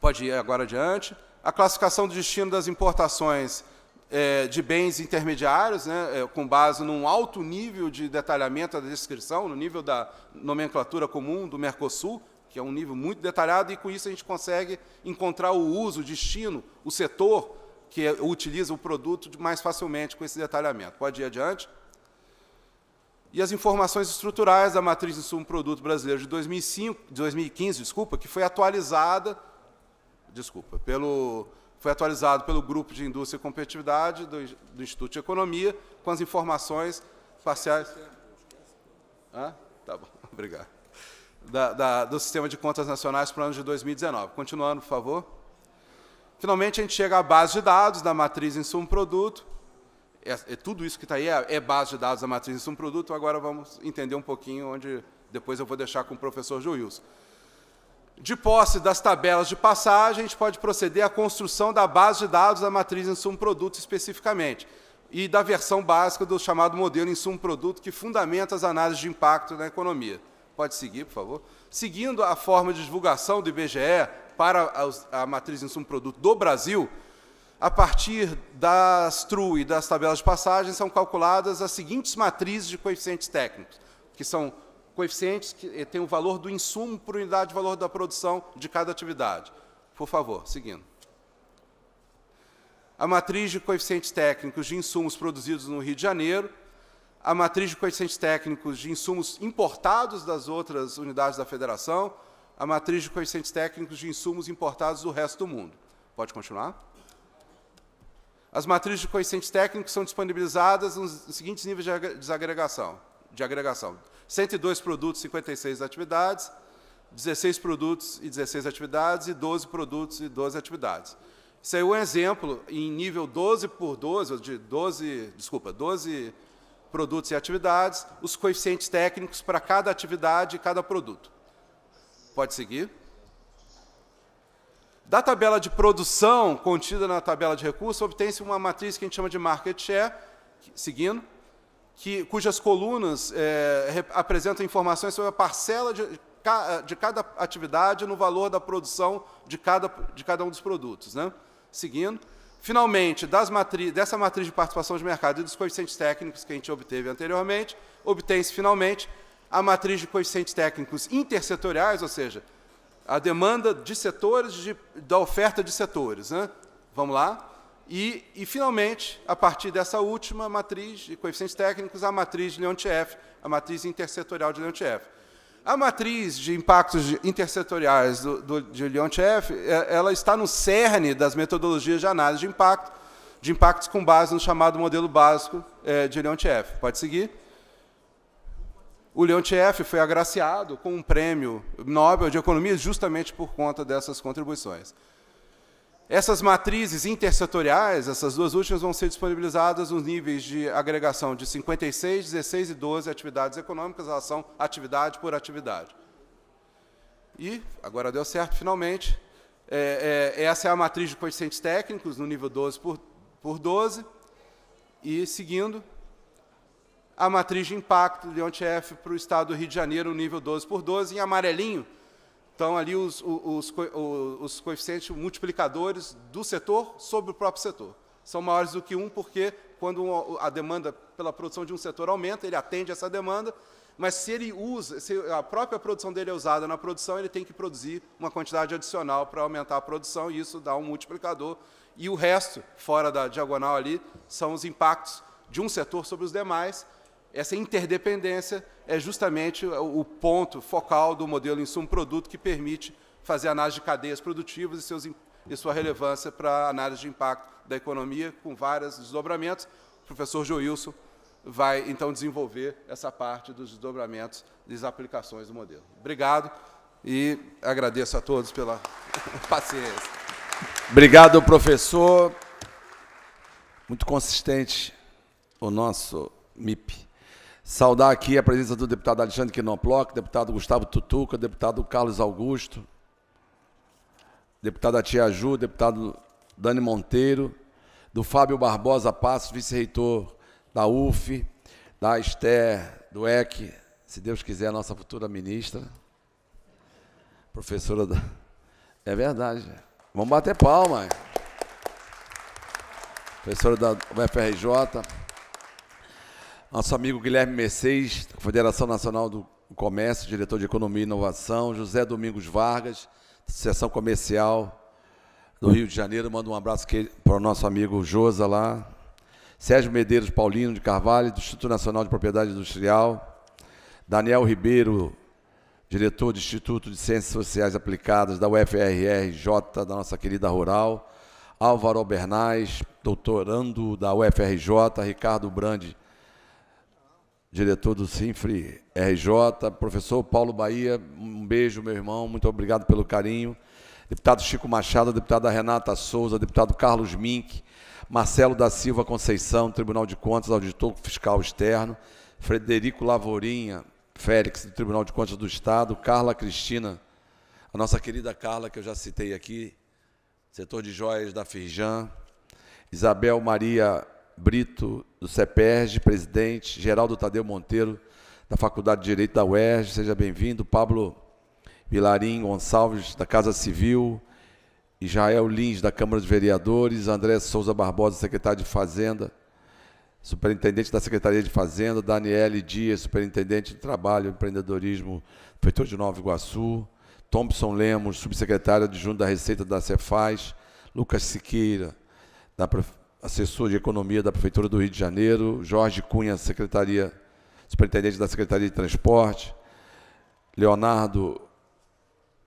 Pode ir agora adiante. A classificação do destino das importações é, de bens intermediários, né, é, com base num alto nível de detalhamento da descrição, no nível da nomenclatura comum do Mercosul, que é um nível muito detalhado, e com isso a gente consegue encontrar o uso, o destino, o setor que é, utiliza o produto mais facilmente com esse detalhamento. Pode ir adiante. E as informações estruturais da matriz de insumo produto brasileiro de 2005, 2015, desculpa, que foi atualizada desculpa, pelo, foi atualizado pelo Grupo de Indústria e Competitividade do, do Instituto de Economia, com as informações parciais. Ah, tá bom, obrigado. Da, da, do Sistema de Contas Nacionais para o ano de 2019. Continuando, por favor. Finalmente, a gente chega à base de dados da matriz insumo-produto. É, é, tudo isso que está aí é, é, base de dados da matriz insumo-produto. Agora vamos entender um pouquinho onde... Depois eu vou deixar com o professor Juilson. De posse das tabelas de passagem, a gente pode proceder à construção da base de dados da matriz insumo-produto especificamente e da versão básica do chamado modelo insumo-produto que fundamenta as análises de impacto na economia. Pode seguir, por favor. Seguindo a forma de divulgação do IBGE para a, matriz insumo-produto do Brasil, a partir das TRU e das tabelas de passagem são calculadas as seguintes matrizes de coeficientes técnicos, que são coeficientes que eh, têm o valor do insumo por unidade de valor da produção de cada atividade. Por favor, seguindo. A matriz de coeficientes técnicos de insumos produzidos no Rio de Janeiro, a matriz de coeficientes técnicos de insumos importados das outras unidades da federação, a matriz de coeficientes técnicos de insumos importados do resto do mundo. Pode continuar? As matrizes de coeficientes técnicos são disponibilizadas nos seguintes níveis de desagregação de agregação. 102 produtos, 56 atividades, 16 produtos e 16 atividades, e 12 produtos e 12 atividades. Isso aí é um exemplo em nível 12 por 12, de 12, desculpa, 12 produtos e atividades, os coeficientes técnicos para cada atividade e cada produto. Pode seguir. Da tabela de produção contida na tabela de recursos, obtém-se uma matriz que a gente chama de market share, seguindo, que, cujas colunas é, apresentam informações sobre a parcela de, de, cada atividade no valor da produção de cada, de cada um dos produtos. Né? Seguindo. Finalmente, matri dessa matriz de participação de mercado e dos coeficientes técnicos que a gente obteve anteriormente, obtém-se finalmente a matriz de coeficientes técnicos intersetoriais, ou seja, a demanda de setores, de, da oferta de setores. Né? Vamos lá? E, e, finalmente, a partir dessa última matriz de coeficientes técnicos, a matriz de Leontief, a matriz intersetorial de Leontief. A matriz de impactos intersetoriais do, do, de Leontief, é, ela está no cerne das metodologias de análise de impacto, de impactos com base no chamado modelo básico é, de Leontief. Pode seguir? O Leontief foi agraciado com um prêmio Nobel de Economia justamente por conta dessas contribuições. Essas matrizes intersetoriais, essas duas últimas, vão ser disponibilizadas nos níveis de agregação de 56, 16 e 12 atividades econômicas, elas são atividade por atividade. E, agora deu certo, finalmente, é, é, essa é a matriz de coeficientes técnicos, no nível 12 por, por 12, e, seguindo, a matriz de impacto de Leontief para o estado do Rio de Janeiro, no nível 12 por 12, em amarelinho, então, ali os, os, os, coeficientes multiplicadores do setor sobre o próprio setor. São maiores do que um, porque quando a demanda pela produção de um setor aumenta, ele atende essa demanda, mas se ele usa, se a própria produção dele é usada na produção, ele tem que produzir uma quantidade adicional para aumentar a produção, e isso dá um multiplicador. E o resto, fora da diagonal ali, são os impactos de um setor sobre os demais, essa interdependência é justamente o ponto focal do modelo insumo-produto que permite fazer análise de cadeias produtivas e, seus, e sua relevância para análise de impacto da economia, com vários desdobramentos. O professor Joilson vai, então, desenvolver essa parte dos desdobramentos das aplicações do modelo. Obrigado e agradeço a todos pela paciência. Obrigado, professor. Muito consistente o nosso MIP. Saudar aqui a presença do deputado Alexandre Quinoploc, deputado Gustavo Tutuca, deputado Carlos Augusto, deputada Tia Ju, deputado Dani Monteiro, do Fábio Barbosa Passos, vice-reitor da UF, da Esther, do EC, se Deus quiser, a nossa futura ministra, professora da... É verdade. Vamos bater palma. Professora da UFRJ. Nosso amigo Guilherme Mercedes, Federação Nacional do Comércio, diretor de Economia e Inovação, José Domingos Vargas, Associação Comercial do Rio de Janeiro, manda um abraço para o nosso amigo Josa lá, Sérgio Medeiros Paulino de Carvalho, do Instituto Nacional de Propriedade Industrial, Daniel Ribeiro, diretor do Instituto de Ciências Sociais Aplicadas da UFRJ, da nossa querida Rural, Álvaro Bernais, doutorando da UFRJ, Ricardo Brandi, diretor do Sinfre RJ, professor Paulo Bahia, um beijo, meu irmão, muito obrigado pelo carinho. Deputado Chico Machado, deputada Renata Souza, deputado Carlos Mink, Marcelo da Silva Conceição, Tribunal de Contas, auditor fiscal externo, Frederico Lavorinha, Félix, do Tribunal de Contas do Estado, Carla Cristina, a nossa querida Carla, que eu já citei aqui, setor de joias da Firjan, Isabel Maria Brito, do CEPERG, presidente, Geraldo Tadeu Monteiro, da Faculdade de Direito da UERJ, seja bem-vindo, Pablo Vilarim Gonçalves, da Casa Civil, Israel Lins, da Câmara de Vereadores, André Souza Barbosa, secretário de Fazenda, superintendente da Secretaria de Fazenda, Daniele Dias, superintendente de Trabalho e Empreendedorismo, prefeitor de Nova Iguaçu, Thompson Lemos, subsecretário adjunto da Receita da Cefaz, Lucas Siqueira, da Prefeitura assessor de economia da Prefeitura do Rio de Janeiro, Jorge Cunha, secretaria, superintendente da Secretaria de Transporte, Leonardo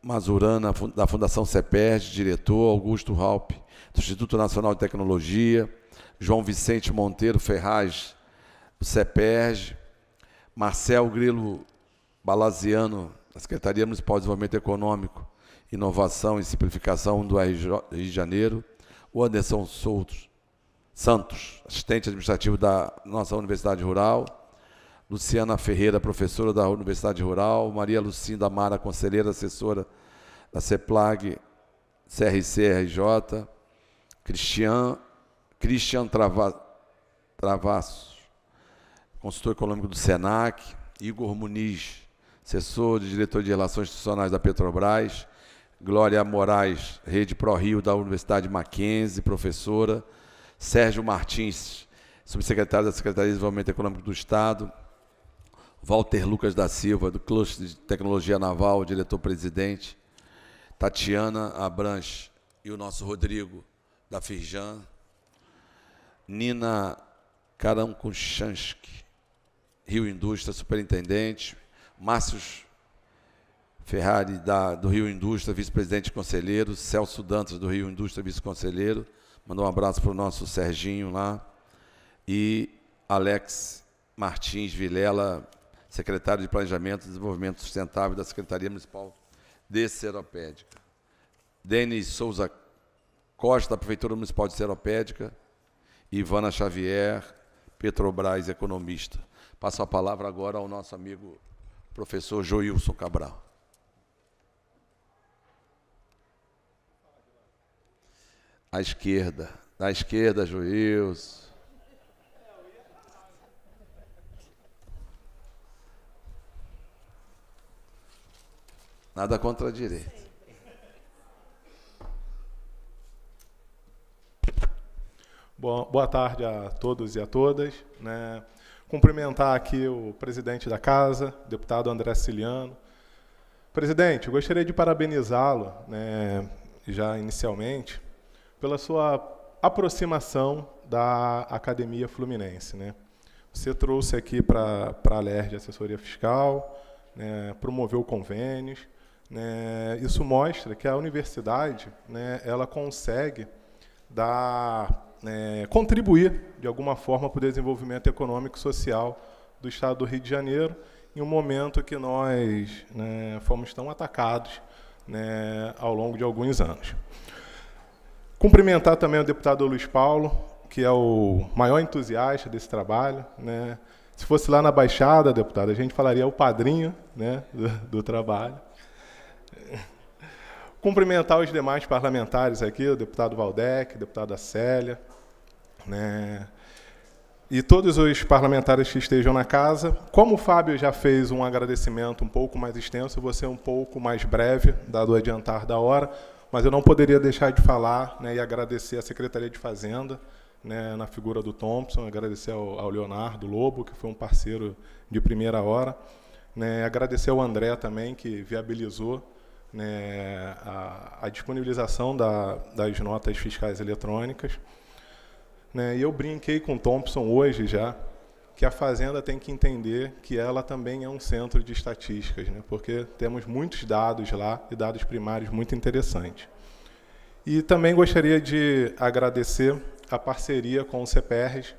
Mazurana, da Fundação CEPERJ, diretor, Augusto Halp, do Instituto Nacional de Tecnologia, João Vicente Monteiro Ferraz, do CEPERJ, Marcel Grilo Balaziano, da Secretaria Municipal de Desenvolvimento Econômico, Inovação e Simplificação do Rio de Janeiro, o Anderson Soutos, Santos, assistente administrativo da nossa Universidade Rural, Luciana Ferreira, professora da Universidade Rural, Maria Lucinda Mara, conselheira assessora da CEPLAG, CRCRJ, Cristian, Christian Trava, Travassos, consultor econômico do SENAC, Igor Muniz, assessor de diretor de Relações Institucionais da Petrobras, Glória Moraes, Rede ProRio da Universidade Mackenzie, professora, Sérgio Martins, subsecretário da Secretaria de Desenvolvimento Econômico do Estado, Walter Lucas da Silva, do Cluster de Tecnologia Naval, diretor-presidente, Tatiana Abranches e o nosso Rodrigo da Firjan, Nina Karankuchansky, Rio Indústria, superintendente, Márcio Ferrari, da, do Rio Indústria, vice-presidente conselheiro, Celso Dantas, do Rio Indústria, vice-conselheiro, Mandou um abraço para o nosso Serginho lá. E Alex Martins Vilela, secretário de Planejamento e Desenvolvimento Sustentável da Secretaria Municipal de Seropédica. Denis Souza Costa, da Prefeitura Municipal de Seropédica. Ivana Xavier, Petrobras Economista. Passo a palavra agora ao nosso amigo professor Joilson Cabral. à esquerda. Da esquerda, Juízo. Nada contra a direita. Bom, boa tarde a todos e a todas. Né? Cumprimentar aqui o presidente da casa, deputado André Ciliano. Presidente, gostaria de parabenizá-lo, né, já inicialmente, pela sua aproximação da Academia Fluminense. Né? Você trouxe aqui para a de assessoria fiscal, né, promoveu convênios. Né, isso mostra que a universidade né, ela consegue dar, né, contribuir de alguma forma para o desenvolvimento econômico e social do Estado do Rio de Janeiro em um momento que nós né? fomos tão atacados né? ao longo de alguns anos. Cumprimentar também o deputado Luiz Paulo, que é o maior entusiasta desse trabalho. Né? Se fosse lá na Baixada, deputado, a gente falaria o padrinho né, do, do trabalho. Cumprimentar os demais parlamentares aqui, o deputado Valdec, o deputado Célia, né? e todos os parlamentares que estejam na casa. Como o Fábio já fez um agradecimento um pouco mais extenso, vou ser um pouco mais breve, dado o adiantar da hora. Mas eu não poderia deixar de falar né, e agradecer à Secretaria de Fazenda, né, na figura do Thompson, agradecer ao, ao, Leonardo Lobo, que foi um parceiro de primeira hora, né, agradecer ao André também, que viabilizou né, a, a, disponibilização da, das notas fiscais eletrônicas. Né, e eu brinquei com o Thompson hoje já, que a Fazenda tem que entender que ela também é um centro de estatísticas, né? porque temos muitos dados lá e dados primários muito interessantes. E também gostaria de agradecer a parceria com o CPRs,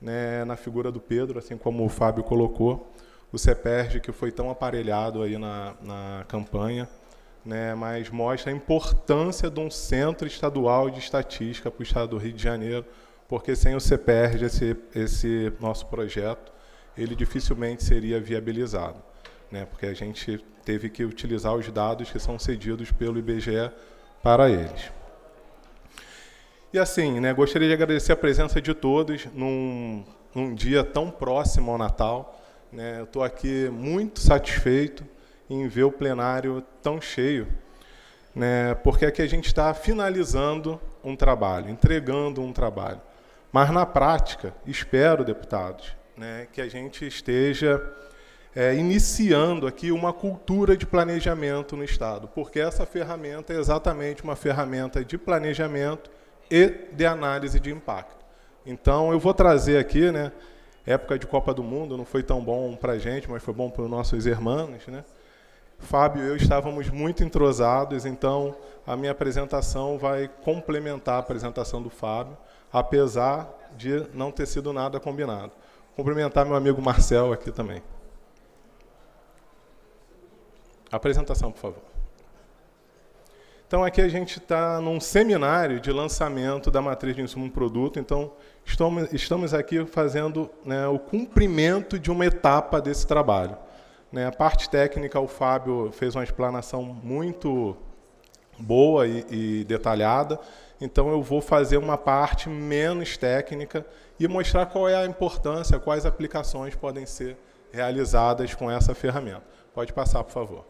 né, na figura do Pedro, assim como o Fábio colocou, o CPERG que foi tão aparelhado aí na, na campanha, né, mas mostra a importância de um centro estadual de estatística para o estado do Rio de Janeiro, porque sem o CPR esse, esse nosso projeto, ele dificilmente seria viabilizado, né? porque a gente teve que utilizar os dados que são cedidos pelo IBGE para eles. E assim, né, gostaria de agradecer a presença de todos num, num dia tão próximo ao Natal. Né? Eu estou aqui muito satisfeito em ver o plenário tão cheio, né? porque aqui a gente está finalizando um trabalho, entregando um trabalho. Mas, na prática, espero, deputados, né, que a gente esteja é, iniciando aqui uma cultura de planejamento no Estado, porque essa ferramenta é exatamente uma ferramenta de planejamento e de análise de impacto. Então, eu vou trazer aqui, né, época de Copa do Mundo, não foi tão bom para a gente, mas foi bom para os nossos irmãos, né? Fábio e eu estávamos muito entrosados, então a minha apresentação vai complementar a apresentação do Fábio, apesar de não ter sido nada combinado. Cumprimentar meu amigo Marcel aqui também. Apresentação, por favor. Então, aqui a gente está num seminário de lançamento da matriz de insumo produto. Então, estamos, estamos aqui fazendo né, o cumprimento de uma etapa desse trabalho. Né, a parte técnica, o Fábio fez uma explanação muito boa e, e detalhada, então eu vou fazer uma parte menos técnica e mostrar qual é a importância, quais aplicações podem ser realizadas com essa ferramenta. Pode passar, por favor.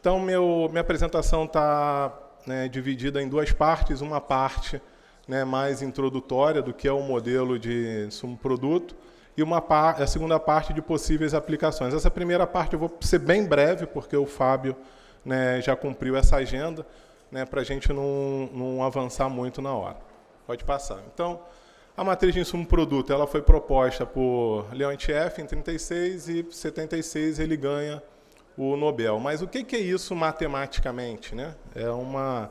Então, meu, minha apresentação está né, dividida em duas partes. Uma parte né, mais introdutória do que é o modelo de sumo produto e uma par, a segunda parte de possíveis aplicações. Essa primeira parte eu vou ser bem breve, porque o Fábio né, já cumpriu essa agenda, né, para a gente não, não avançar muito na hora. Pode passar. Então, a matriz de insumo produto ela foi proposta por Leontief em 36 e 76 ele ganha o Nobel. Mas o que, que é isso matematicamente? Né? É, uma,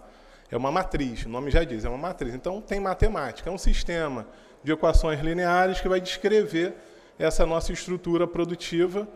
é uma matriz, o nome já diz, é uma matriz. Então, tem matemática, é um sistema de equações lineares que vai descrever essa nossa estrutura produtiva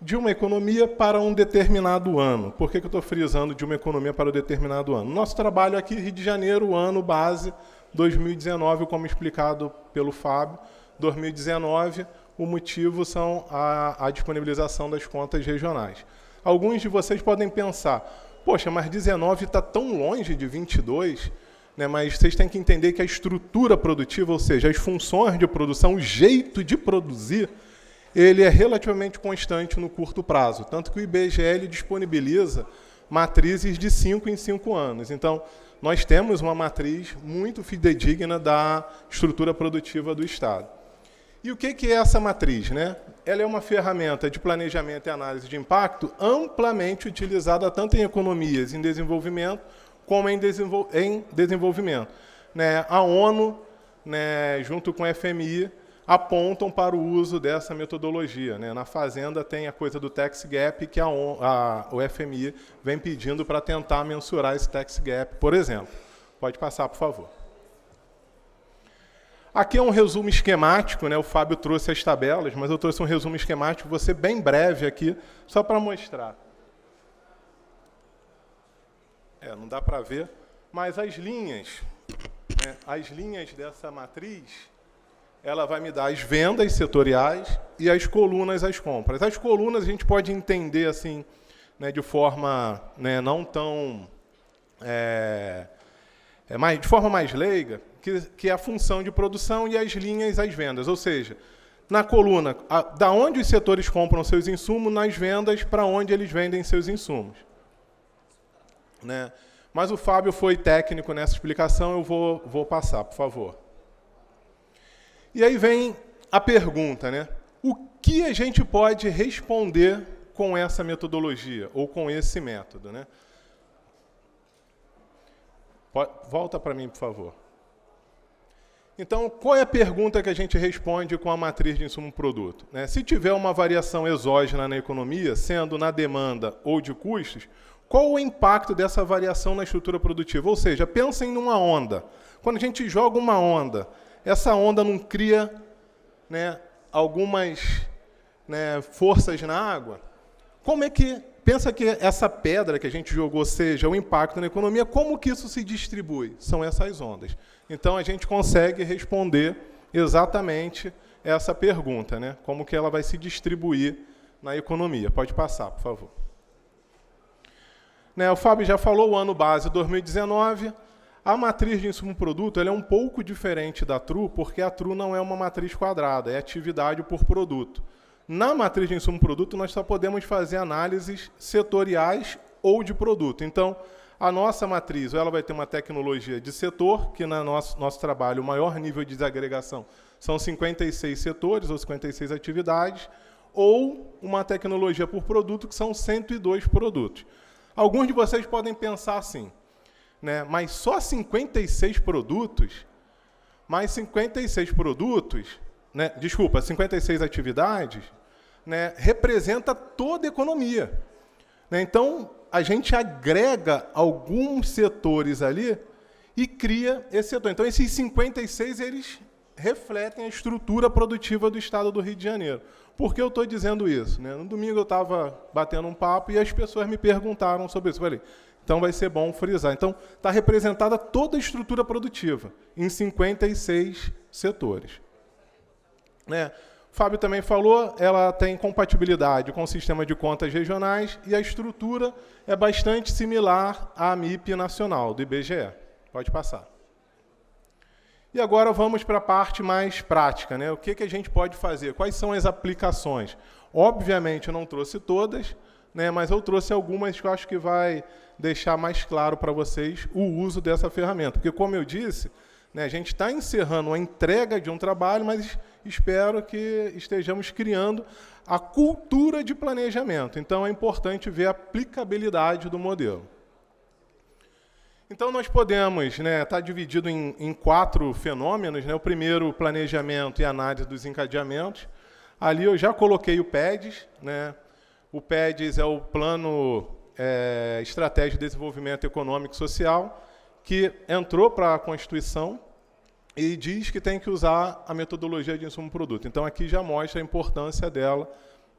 de uma economia para um determinado ano. Por que, que eu estou frisando de uma economia para um determinado ano? Nosso trabalho aqui, Rio de Janeiro, ano base 2019, como explicado pelo Fábio, 2019, o motivo são a, a disponibilização das contas regionais. Alguns de vocês podem pensar, poxa, mas 19 está tão longe de 22 né, mas vocês têm que entender que a estrutura produtiva, ou seja, as funções de produção, o jeito de produzir, ele é relativamente constante no curto prazo. Tanto que o IBGE disponibiliza matrizes de 5 em 5 anos. Então, nós temos uma matriz muito fidedigna da estrutura produtiva do Estado. E o que é essa matriz? Né? Ela é uma ferramenta de planejamento e análise de impacto amplamente utilizada tanto em economias em desenvolvimento como em, desenvol em desenvolvimento. Né? A ONU, né, junto com a FMI, apontam para o uso dessa metodologia. Né? Na Fazenda tem a coisa do tax gap que a, ONU, a o FMI vem pedindo para tentar mensurar esse tax gap, por exemplo. Pode passar, por favor. Aqui é um resumo esquemático, né? o Fábio trouxe as tabelas, mas eu trouxe um resumo esquemático, vou ser bem breve aqui, só para mostrar. É, não dá para ver, mas as linhas, né, as linhas dessa matriz, ela vai me dar as vendas setoriais e as colunas as compras. As colunas a gente pode entender assim, né, de forma né, não tão é, é mais, de forma mais leiga, que, que é a função de produção e as linhas as vendas. Ou seja, na coluna, a, da onde os setores compram seus insumos, nas vendas, para onde eles vendem seus insumos. Né? Mas o Fábio foi técnico nessa explicação, eu vou, vou passar, por favor. E aí vem a pergunta, né? O que a gente pode responder com essa metodologia ou com esse método, né? Volta para mim, por favor. Então, qual é a pergunta que a gente responde com a matriz de insumo produto? Né? Se tiver uma variação exógena na economia, sendo na demanda ou de custos, qual o impacto dessa variação na estrutura produtiva? Ou seja, pensem numa onda. Quando a gente joga uma onda, essa onda não cria né, algumas né, forças na água? Como é que pensa que essa pedra que a gente jogou seja o impacto na economia, como que isso se distribui? São essas ondas. Então a gente consegue responder exatamente essa pergunta, né? Como que ela vai se distribuir na economia? Pode passar, por favor. Né, o Fábio já falou o ano base 2019. A matriz de insumo produto é um pouco diferente da TRU, porque a TRU não é uma matriz quadrada, é atividade por produto. Na matriz de insumo produto, nós só podemos fazer análises setoriais ou de produto. Então, a nossa matriz ela vai ter uma tecnologia de setor, que no nosso, nosso trabalho o maior nível de desagregação são 56 setores ou 56 atividades, ou uma tecnologia por produto, que são 102 produtos. Alguns de vocês podem pensar assim, né? Mas só 56 produtos, mais 56 produtos, né? Desculpa, 56 atividades, né? Representa toda a economia. Né? Então a gente agrega alguns setores ali e cria esse setor. Então esses 56 eles refletem a estrutura produtiva do Estado do Rio de Janeiro. Por que eu estou dizendo isso? Né? No domingo eu estava batendo um papo e as pessoas me perguntaram sobre isso. Falei, então vai ser bom frisar. Então está representada toda a estrutura produtiva em 56 setores. Né? O Fábio também falou, ela tem compatibilidade com o sistema de contas regionais e a estrutura é bastante similar à MIP nacional do IBGE. Pode passar. E agora vamos para a parte mais prática, né? O que, que a gente pode fazer? Quais são as aplicações? Obviamente eu não trouxe todas, né? Mas eu trouxe algumas que eu acho que vai deixar mais claro para vocês o uso dessa ferramenta, porque como eu disse, né, a gente está encerrando a entrega de um trabalho, mas espero que estejamos criando a cultura de planejamento. Então é importante ver a aplicabilidade do modelo. Então nós podemos, né, tá dividido em, em quatro fenômenos, né? O primeiro, planejamento e análise dos encadeamentos. Ali eu já coloquei o PEDES, né? O PEDES é o Plano é, Estratégia de Desenvolvimento Econômico e Social, que entrou para a Constituição e diz que tem que usar a metodologia de insumo produto. Então aqui já mostra a importância dela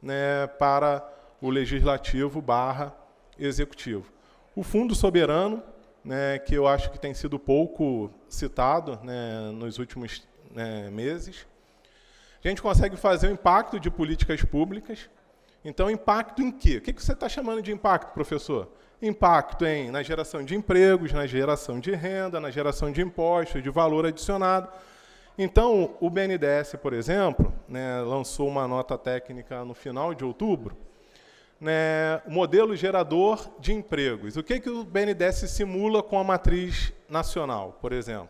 né, para o legislativo barra executivo. O fundo soberano né, que eu acho que tem sido pouco citado né, nos últimos né, meses. A gente consegue fazer o impacto de políticas públicas. Então, impacto em quê? O que você está chamando de impacto, professor? Impacto em, na geração de empregos, na geração de renda, na geração de impostos, de valor adicionado. Então, o BNDES, por exemplo, né, lançou uma nota técnica no final de outubro, né, o modelo gerador de empregos. O que, que o BNDES simula com a matriz nacional, por exemplo?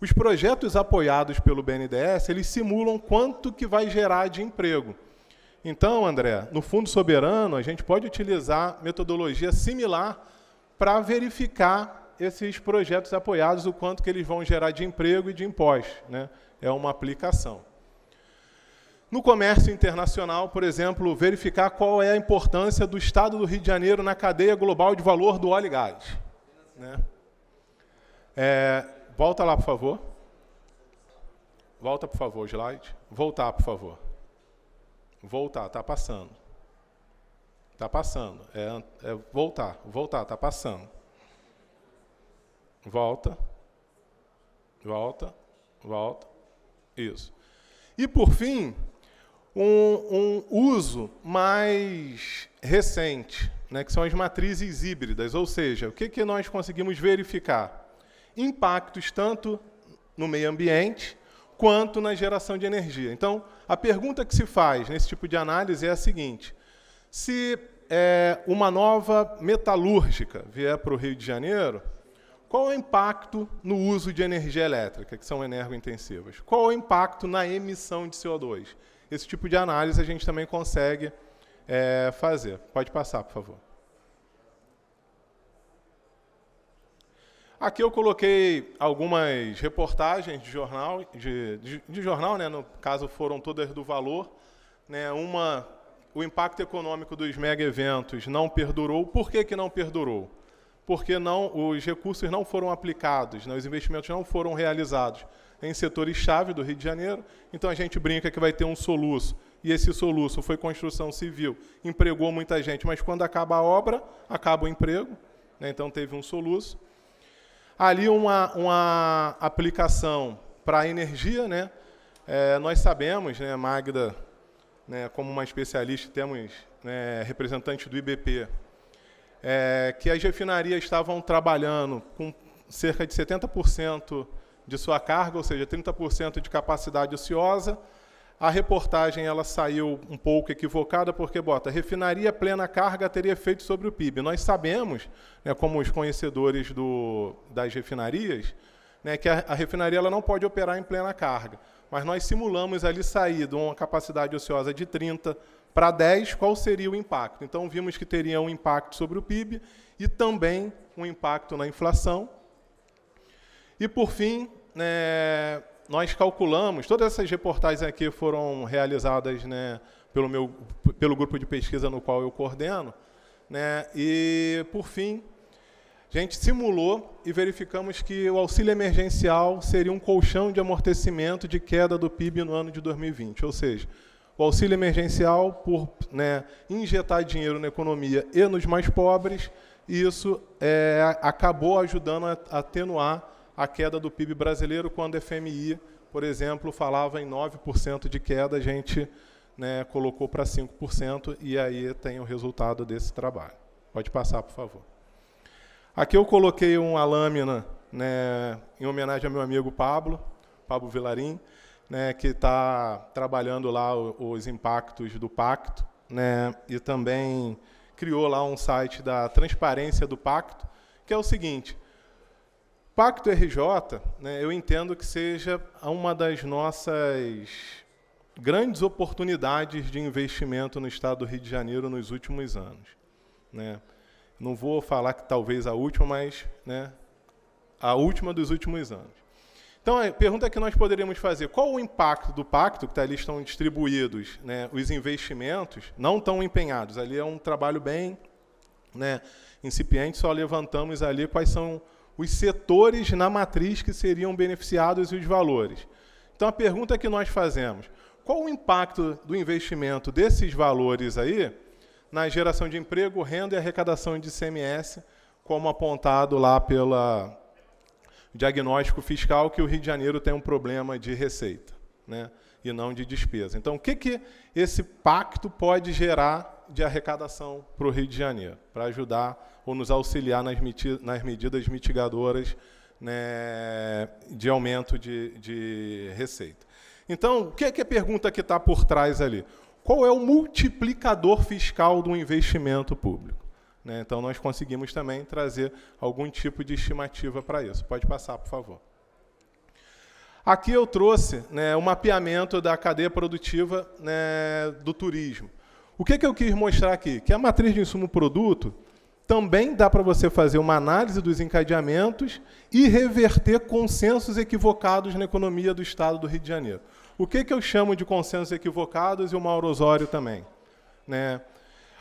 Os projetos apoiados pelo BNDES, eles simulam quanto que vai gerar de emprego. Então, André, no Fundo Soberano, a gente pode utilizar metodologia similar para verificar esses projetos apoiados, o quanto que eles vão gerar de emprego e de impostos. Né? É uma aplicação. No comércio internacional, por exemplo, verificar qual é a importância do Estado do Rio de Janeiro na cadeia global de valor do óleo e gás. Né? É, volta lá, por favor. Volta, por favor, slide. Voltar, por favor. Voltar, está passando. Está passando. É, é voltar, voltar, está passando. Volta. Volta. Volta. Isso. E por fim, um, um uso mais recente, né, que são as matrizes híbridas, ou seja, o que, que nós conseguimos verificar? Impactos tanto no meio ambiente quanto na geração de energia. Então, a pergunta que se faz nesse tipo de análise é a seguinte: se é, uma nova metalúrgica vier para o Rio de Janeiro, qual é o impacto no uso de energia elétrica, que são energointensivas? Qual é o impacto na emissão de CO2? Esse tipo de análise a gente também consegue é, fazer. Pode passar, por favor. Aqui eu coloquei algumas reportagens de jornal, de, de, de jornal né, no caso foram todas do valor. Né, uma, o impacto econômico dos mega eventos não perdurou. Por que, que não perdurou? porque não, os recursos não foram aplicados, né, os investimentos não foram realizados em setores-chave do Rio de Janeiro. Então a gente brinca que vai ter um soluço, e esse soluço foi construção civil, empregou muita gente, mas quando acaba a obra, acaba o emprego, né, então teve um soluço. Ali uma, uma aplicação para a energia, né? É, nós sabemos, né, Magda, né, como uma especialista, temos né, representantes do IBP é, que as refinarias estavam trabalhando com cerca de 70% de sua carga, ou seja, 30% de capacidade ociosa. A reportagem ela saiu um pouco equivocada porque bota refinaria plena carga teria efeito sobre o PIB. Nós sabemos, né, como os conhecedores do, das refinarias, né, que a, a refinaria ela não pode operar em plena carga. Mas nós simulamos ali sair de uma capacidade ociosa de 30, para 10, qual seria o impacto? Então, vimos que teria um impacto sobre o PIB e também um impacto na inflação. E, por fim, é, nós calculamos, todas essas reportagens aqui foram realizadas né, pelo, meu, pelo grupo de pesquisa no qual eu coordeno, né, e, por fim, a gente simulou e verificamos que o auxílio emergencial seria um colchão de amortecimento de queda do PIB no ano de 2020, ou seja, o auxílio emergencial por né, injetar dinheiro na economia e nos mais pobres, e isso é, acabou ajudando a atenuar a queda do PIB brasileiro, quando a FMI, por exemplo, falava em 9% de queda, a gente né, colocou para 5%, e aí tem o resultado desse trabalho. Pode passar, por favor. Aqui eu coloquei uma lâmina né, em homenagem ao meu amigo Pablo, Pablo Vilarim, né, que está trabalhando lá os impactos do pacto, né, e também criou lá um site da transparência do pacto, que é o seguinte: Pacto RJ, né, eu entendo que seja uma das nossas grandes oportunidades de investimento no Estado do Rio de Janeiro nos últimos anos. Né. Não vou falar que talvez a última, mas né, a última dos últimos anos. Então, a pergunta que nós poderíamos fazer: qual o impacto do pacto, que tá, ali estão distribuídos né, os investimentos não tão empenhados? Ali é um trabalho bem né, incipiente, só levantamos ali quais são os setores na matriz que seriam beneficiados e os valores. Então, a pergunta que nós fazemos: qual o impacto do investimento desses valores aí na geração de emprego, renda e arrecadação de CMS, como apontado lá pela diagnóstico fiscal que o Rio de Janeiro tem um problema de receita né, e não de despesa. Então, o que, que esse pacto pode gerar de arrecadação para o Rio de Janeiro, para ajudar ou nos auxiliar nas, nas medidas mitigadoras né, de aumento de, de receita? Então, o que que é a pergunta que está por trás ali? Qual é o multiplicador fiscal do investimento público? Né? Então, nós conseguimos também trazer algum tipo de estimativa para isso. Pode passar, por favor. Aqui eu trouxe né, o mapeamento da cadeia produtiva né, do turismo. O que, que eu quis mostrar aqui? Que a matriz de insumo-produto também dá para você fazer uma análise dos encadeamentos e reverter consensos equivocados na economia do Estado do Rio de Janeiro. O que, que eu chamo de consensos equivocados e o Mauro Osório também? Né?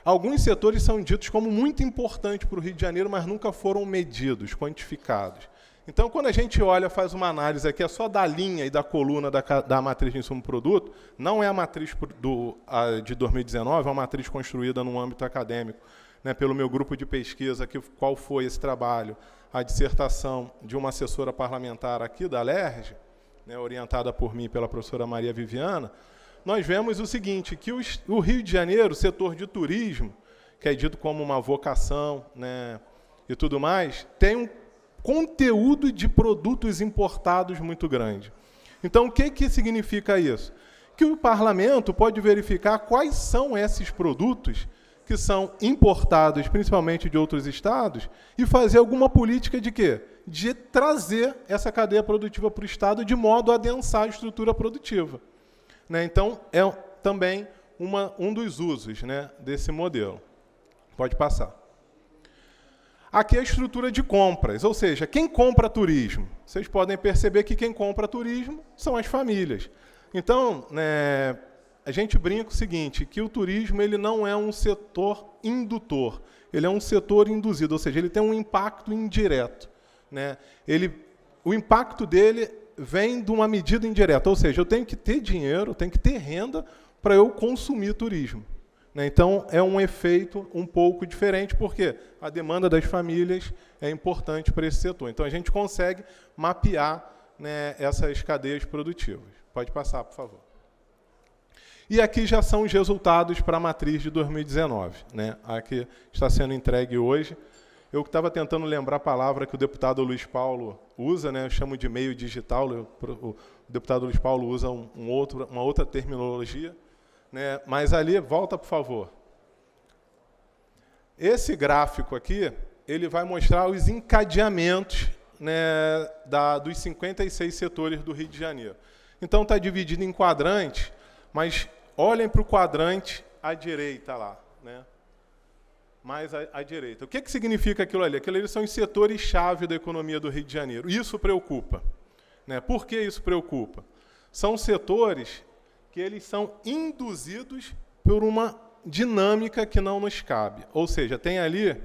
Alguns setores são ditos como muito importantes para o Rio de Janeiro, mas nunca foram medidos, quantificados. Então, quando a gente olha, faz uma análise aqui, é só da linha e da coluna da, da matriz de insumo produto, não é a matriz do, a, de 2019, é uma matriz construída no âmbito acadêmico, né, pelo meu grupo de pesquisa, que, qual foi esse trabalho, a dissertação de uma assessora parlamentar aqui da LERJ, né, orientada por mim pela professora Maria Viviana, nós vemos o seguinte, que os, o Rio de Janeiro, setor de turismo, que é dito como uma vocação né, e tudo mais, tem um conteúdo de produtos importados muito grande. Então, o que, que significa isso? Que o parlamento pode verificar quais são esses produtos que são importados, principalmente de outros estados, e fazer alguma política de quê? De trazer essa cadeia produtiva para o estado de modo a adensar a estrutura produtiva. Né? Então, é também uma, um dos usos né, desse modelo. Pode passar. Aqui é a estrutura de compras, ou seja, quem compra turismo? Vocês podem perceber que quem compra turismo são as famílias. Então, né, a gente brinca o seguinte, que o turismo ele não é um setor indutor, ele é um setor induzido, ou seja, ele tem um impacto indireto. Né? Ele, o impacto dele vem de uma medida indireta, ou seja, eu tenho que ter dinheiro, tenho que ter renda para eu consumir turismo. Né? Então, é um efeito um pouco diferente, porque a demanda das famílias é importante para esse setor. Então, a gente consegue mapear né, essas cadeias produtivas. Pode passar, por favor. E aqui já são os resultados para a matriz de 2019. Né? A que está sendo entregue hoje eu estava tentando lembrar a palavra que o deputado Luiz Paulo usa, né? eu chamo de meio digital, o deputado Luiz Paulo usa um, um outro, uma outra terminologia, né? mas ali, volta por favor. Esse gráfico aqui, ele vai mostrar os encadeamentos né, da, dos 56 setores do Rio de Janeiro. Então está dividido em quadrantes, mas olhem para o quadrante à direita lá. Né? mais à, à direita. O que, que significa aquilo ali? Aquilo ali são os setores-chave da economia do Rio de Janeiro. Isso preocupa. Né? Por que isso preocupa? São setores que eles são induzidos por uma dinâmica que não nos cabe. Ou seja, tem ali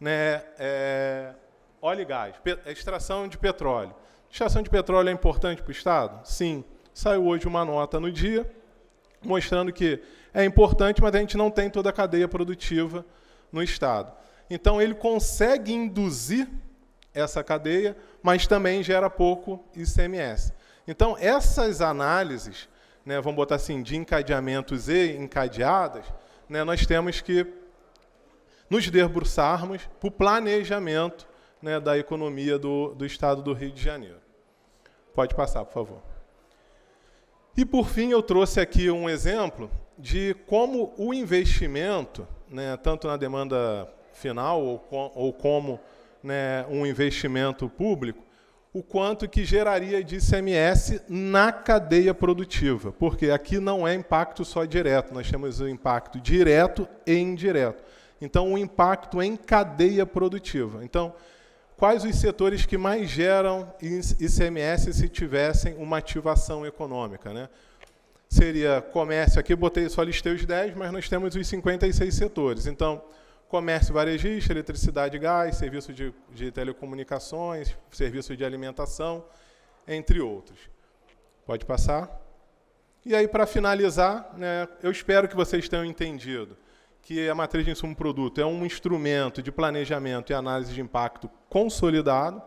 né, é, óleo e gás, extração de petróleo. Extração de petróleo é importante para o Estado? Sim. Saiu hoje uma nota no dia mostrando que é importante, mas a gente não tem toda a cadeia produtiva no Estado. Então, ele consegue induzir essa cadeia, mas também gera pouco ICMS. Então, essas análises, né, vamos botar assim, de encadeamentos e encadeadas, né, nós temos que nos debruçarmos para o planejamento né, da economia do, do Estado do Rio de Janeiro. Pode passar, por favor. E, por fim, eu trouxe aqui um exemplo de como o investimento né, tanto na demanda final ou, com, ou como né, um investimento público, o quanto que geraria de ICMS na cadeia produtiva, porque aqui não é impacto só direto, nós temos o impacto direto e indireto. Então, o impacto em cadeia produtiva. Então, quais os setores que mais geram ICMS se tivessem uma ativação econômica? Né? seria comércio, aqui botei só listei os 10, mas nós temos os 56 setores. Então, comércio varejista, eletricidade e gás, serviço de, de telecomunicações, serviço de alimentação, entre outros. Pode passar? E aí, para finalizar, né, eu espero que vocês tenham entendido que a matriz de insumo produto é um instrumento de planejamento e análise de impacto consolidado,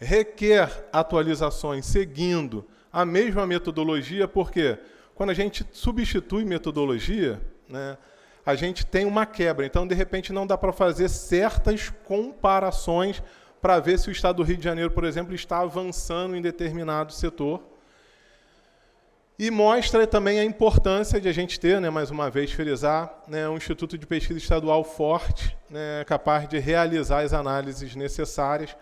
requer atualizações seguindo a mesma metodologia, porque quando a gente substitui metodologia, né, a gente tem uma quebra. Então, de repente, não dá para fazer certas comparações para ver se o Estado do Rio de Janeiro, por exemplo, está avançando em determinado setor. E mostra também a importância de a gente ter, né, mais uma vez, frisar, né, um Instituto de Pesquisa Estadual forte, né, capaz de realizar as análises necessárias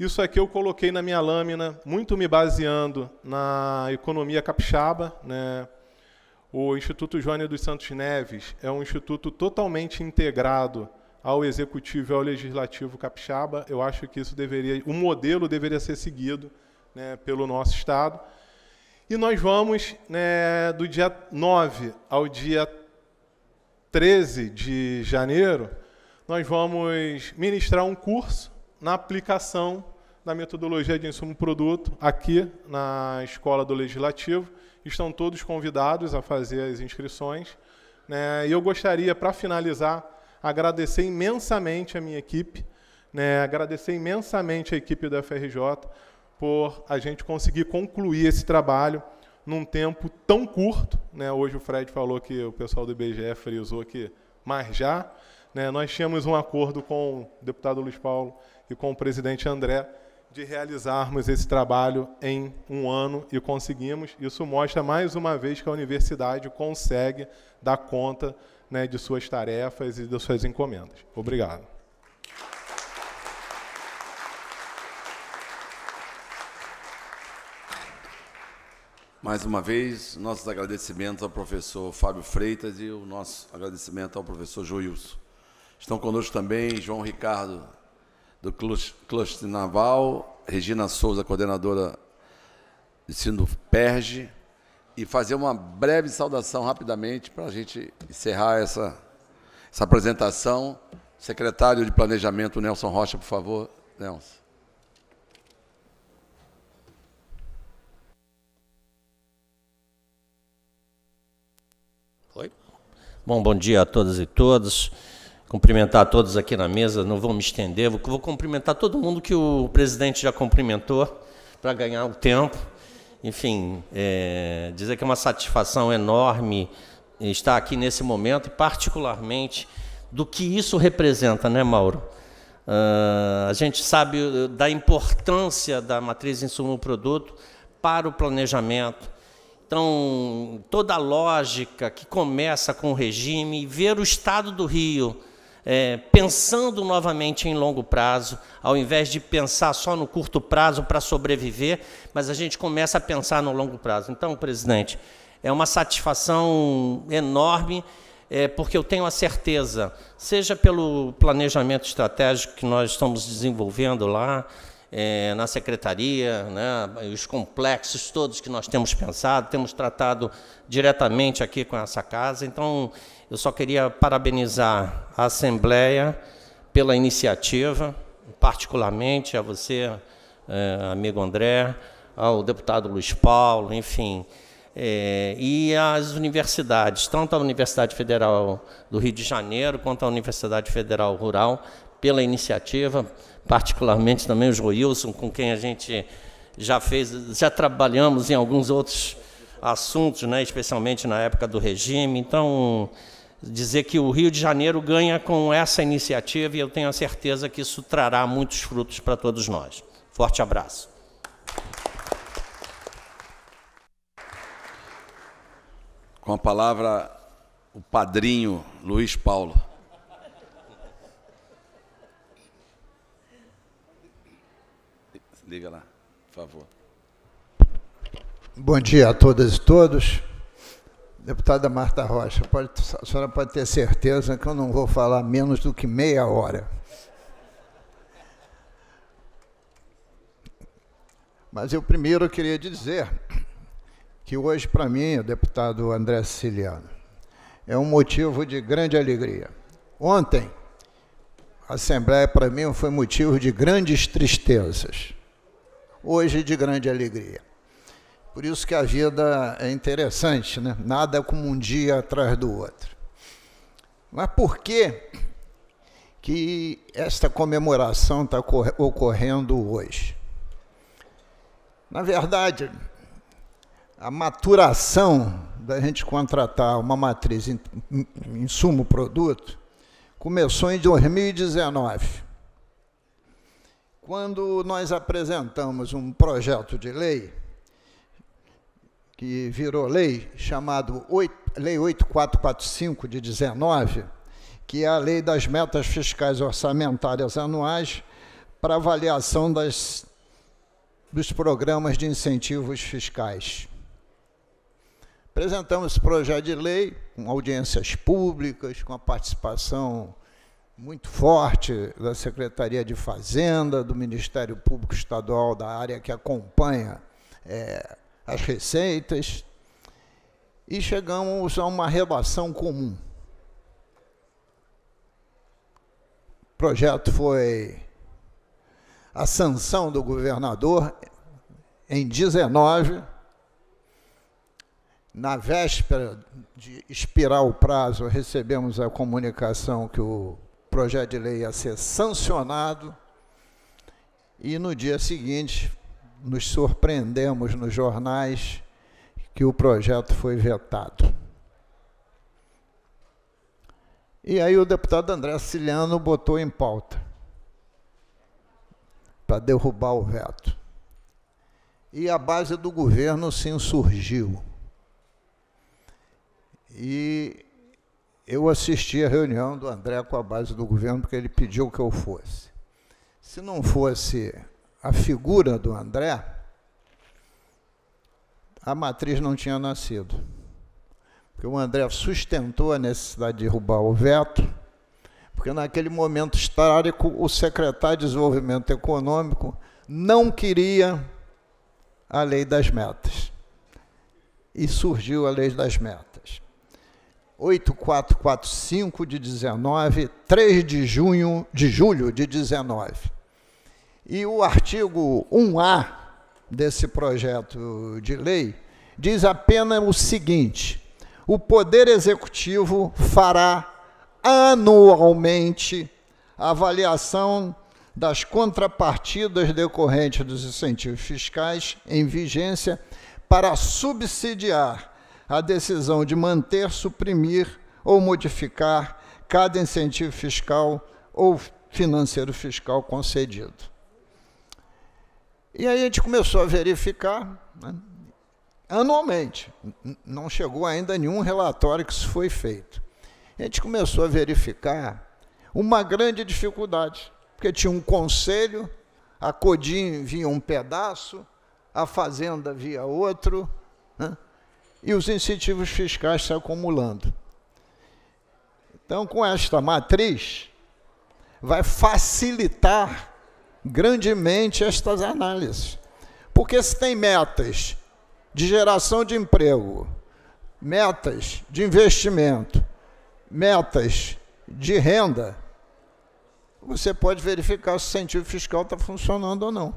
isso aqui eu coloquei na minha lâmina, muito me baseando na economia capixaba. Né? O Instituto Jônio dos Santos Neves é um instituto totalmente integrado ao executivo e ao legislativo capixaba. Eu acho que isso deveria, o modelo deveria ser seguido né, pelo nosso estado. E nós vamos né, do dia 9 ao dia 13 de janeiro, nós vamos ministrar um curso na aplicação da metodologia de insumo produto, aqui na Escola do Legislativo. Estão todos convidados a fazer as inscrições. Né? E eu gostaria, para finalizar, agradecer imensamente a minha equipe, né? agradecer imensamente a equipe da FRJ por a gente conseguir concluir esse trabalho num tempo tão curto. Né? Hoje o Fred falou que o pessoal do IBGE frisou aqui mas já. Né? Nós tínhamos um acordo com o deputado Luiz Paulo e com o presidente André de realizarmos esse trabalho em um ano e conseguimos. Isso mostra mais uma vez que a universidade consegue dar conta né, de suas tarefas e das suas encomendas. Obrigado. Mais uma vez, nossos agradecimentos ao professor Fábio Freitas e o nosso agradecimento ao professor Joilson. Estão conosco também João Ricardo do Cluster Naval, Regina Souza, coordenadora de ensino Perge, e fazer uma breve saudação rapidamente para a gente encerrar essa, essa apresentação. Secretário de Planejamento, Nelson Rocha, por favor. Nelson. Oi. Bom, bom dia a todas e todos cumprimentar todos aqui na mesa, não vou me estender, vou, vou cumprimentar todo mundo que o presidente já cumprimentou para ganhar o tempo. Enfim, é, dizer que é uma satisfação enorme estar aqui nesse momento, e particularmente do que isso representa, né, Mauro? Uh, a gente sabe eh, da importância da matriz insumo-produto para o planejamento. Então, toda a lógica que começa com o regime, ver o estado do Rio é, pensando novamente em longo prazo, ao invés de pensar só no curto prazo para sobreviver, mas a gente começa a pensar no longo prazo. Então, presidente, é uma satisfação enorme, é, porque eu tenho a certeza, seja pelo planejamento estratégico que nós estamos desenvolvendo lá, é, na secretaria, né, os complexos todos que nós temos pensado, temos tratado diretamente aqui com essa casa. Então, eu só queria parabenizar a Assembleia pela iniciativa, particularmente a você, eh, amigo André, ao deputado Luiz Paulo, enfim, eh, e às universidades, tanto a Universidade Federal do Rio de Janeiro quanto a Universidade Federal Rural, pela iniciativa, particularmente também o João Wilson, com quem a gente já fez, já trabalhamos em alguns outros assuntos, né, especialmente na época do regime. Então, dizer que o Rio de Janeiro ganha com essa iniciativa e eu tenho a certeza que isso trará muitos frutos para todos nós. Forte abraço. Com a palavra, o padrinho Luiz Paulo. Liga lá, por favor. Bom dia a todas e todos. Deputada Marta Rocha, pode, a senhora pode ter certeza que eu não vou falar menos do que meia hora. Mas eu primeiro queria dizer que hoje, para mim, o deputado André Siciliano, é um motivo de grande alegria. Ontem, a Assembleia, para mim, foi motivo de grandes tristezas. Hoje, de grande alegria. Por isso que a vida é interessante, né? Nada é como um dia atrás do outro. Mas por que que esta comemoração está ocorrendo hoje? Na verdade, a maturação da gente contratar uma matriz insumo produto começou em 2019 quando nós apresentamos um projeto de lei que virou lei, chamado 8, Lei 8445 de 19, que é a lei das metas fiscais orçamentárias anuais para avaliação das, dos programas de incentivos fiscais. Apresentamos esse projeto de lei com audiências públicas, com a participação muito forte da Secretaria de Fazenda, do Ministério Público Estadual, da área que acompanha é, as receitas, e chegamos a uma relação comum. O projeto foi a sanção do governador em 19, na véspera de expirar o prazo, recebemos a comunicação que o projeto de lei ia ser sancionado e no dia seguinte nos surpreendemos nos jornais que o projeto foi vetado. E aí o deputado André Ciliano botou em pauta para derrubar o veto. E a base do governo se insurgiu. E eu assisti a reunião do André com a base do governo, porque ele pediu que eu fosse. Se não fosse a figura do André, a matriz não tinha nascido. Porque o André sustentou a necessidade de derrubar o veto, porque naquele momento histórico o secretário de Desenvolvimento Econômico não queria a lei das metas. E surgiu a lei das metas. 8445 de 19, 3 de junho de julho de 19. E o artigo 1A desse projeto de lei diz apenas o seguinte: o Poder Executivo fará anualmente avaliação das contrapartidas decorrentes dos incentivos fiscais em vigência para subsidiar a decisão de manter, suprimir ou modificar cada incentivo fiscal ou financeiro fiscal concedido. E aí a gente começou a verificar né, anualmente, não chegou ainda nenhum relatório que isso foi feito. A gente começou a verificar uma grande dificuldade, porque tinha um conselho, a Codim vinha um pedaço, a Fazenda via outro, né, e os incentivos fiscais se acumulando. Então, com esta matriz, vai facilitar grandemente estas análises. Porque se tem metas de geração de emprego, metas de investimento, metas de renda, você pode verificar se o sentido fiscal está funcionando ou não.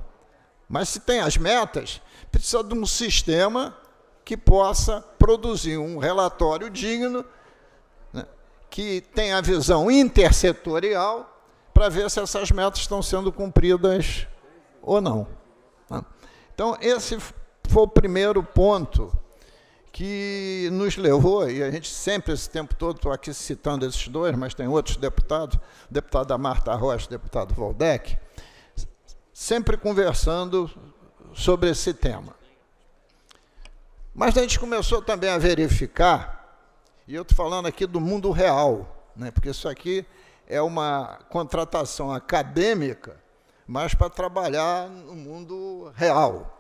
Mas se tem as metas, precisa de um sistema que possa produzir um relatório digno, né, que tenha a visão intersetorial para ver se essas metas estão sendo cumpridas ou não. Né? Então, esse foi o primeiro ponto que nos levou, e a gente sempre, esse tempo todo, estou aqui citando esses dois, mas tem outros deputados, deputada Marta Rocha, deputado Valdec, sempre conversando sobre esse tema. Mas a gente começou também a verificar, e eu estou falando aqui do mundo real, né, porque isso aqui é uma contratação acadêmica, mas para trabalhar no mundo real.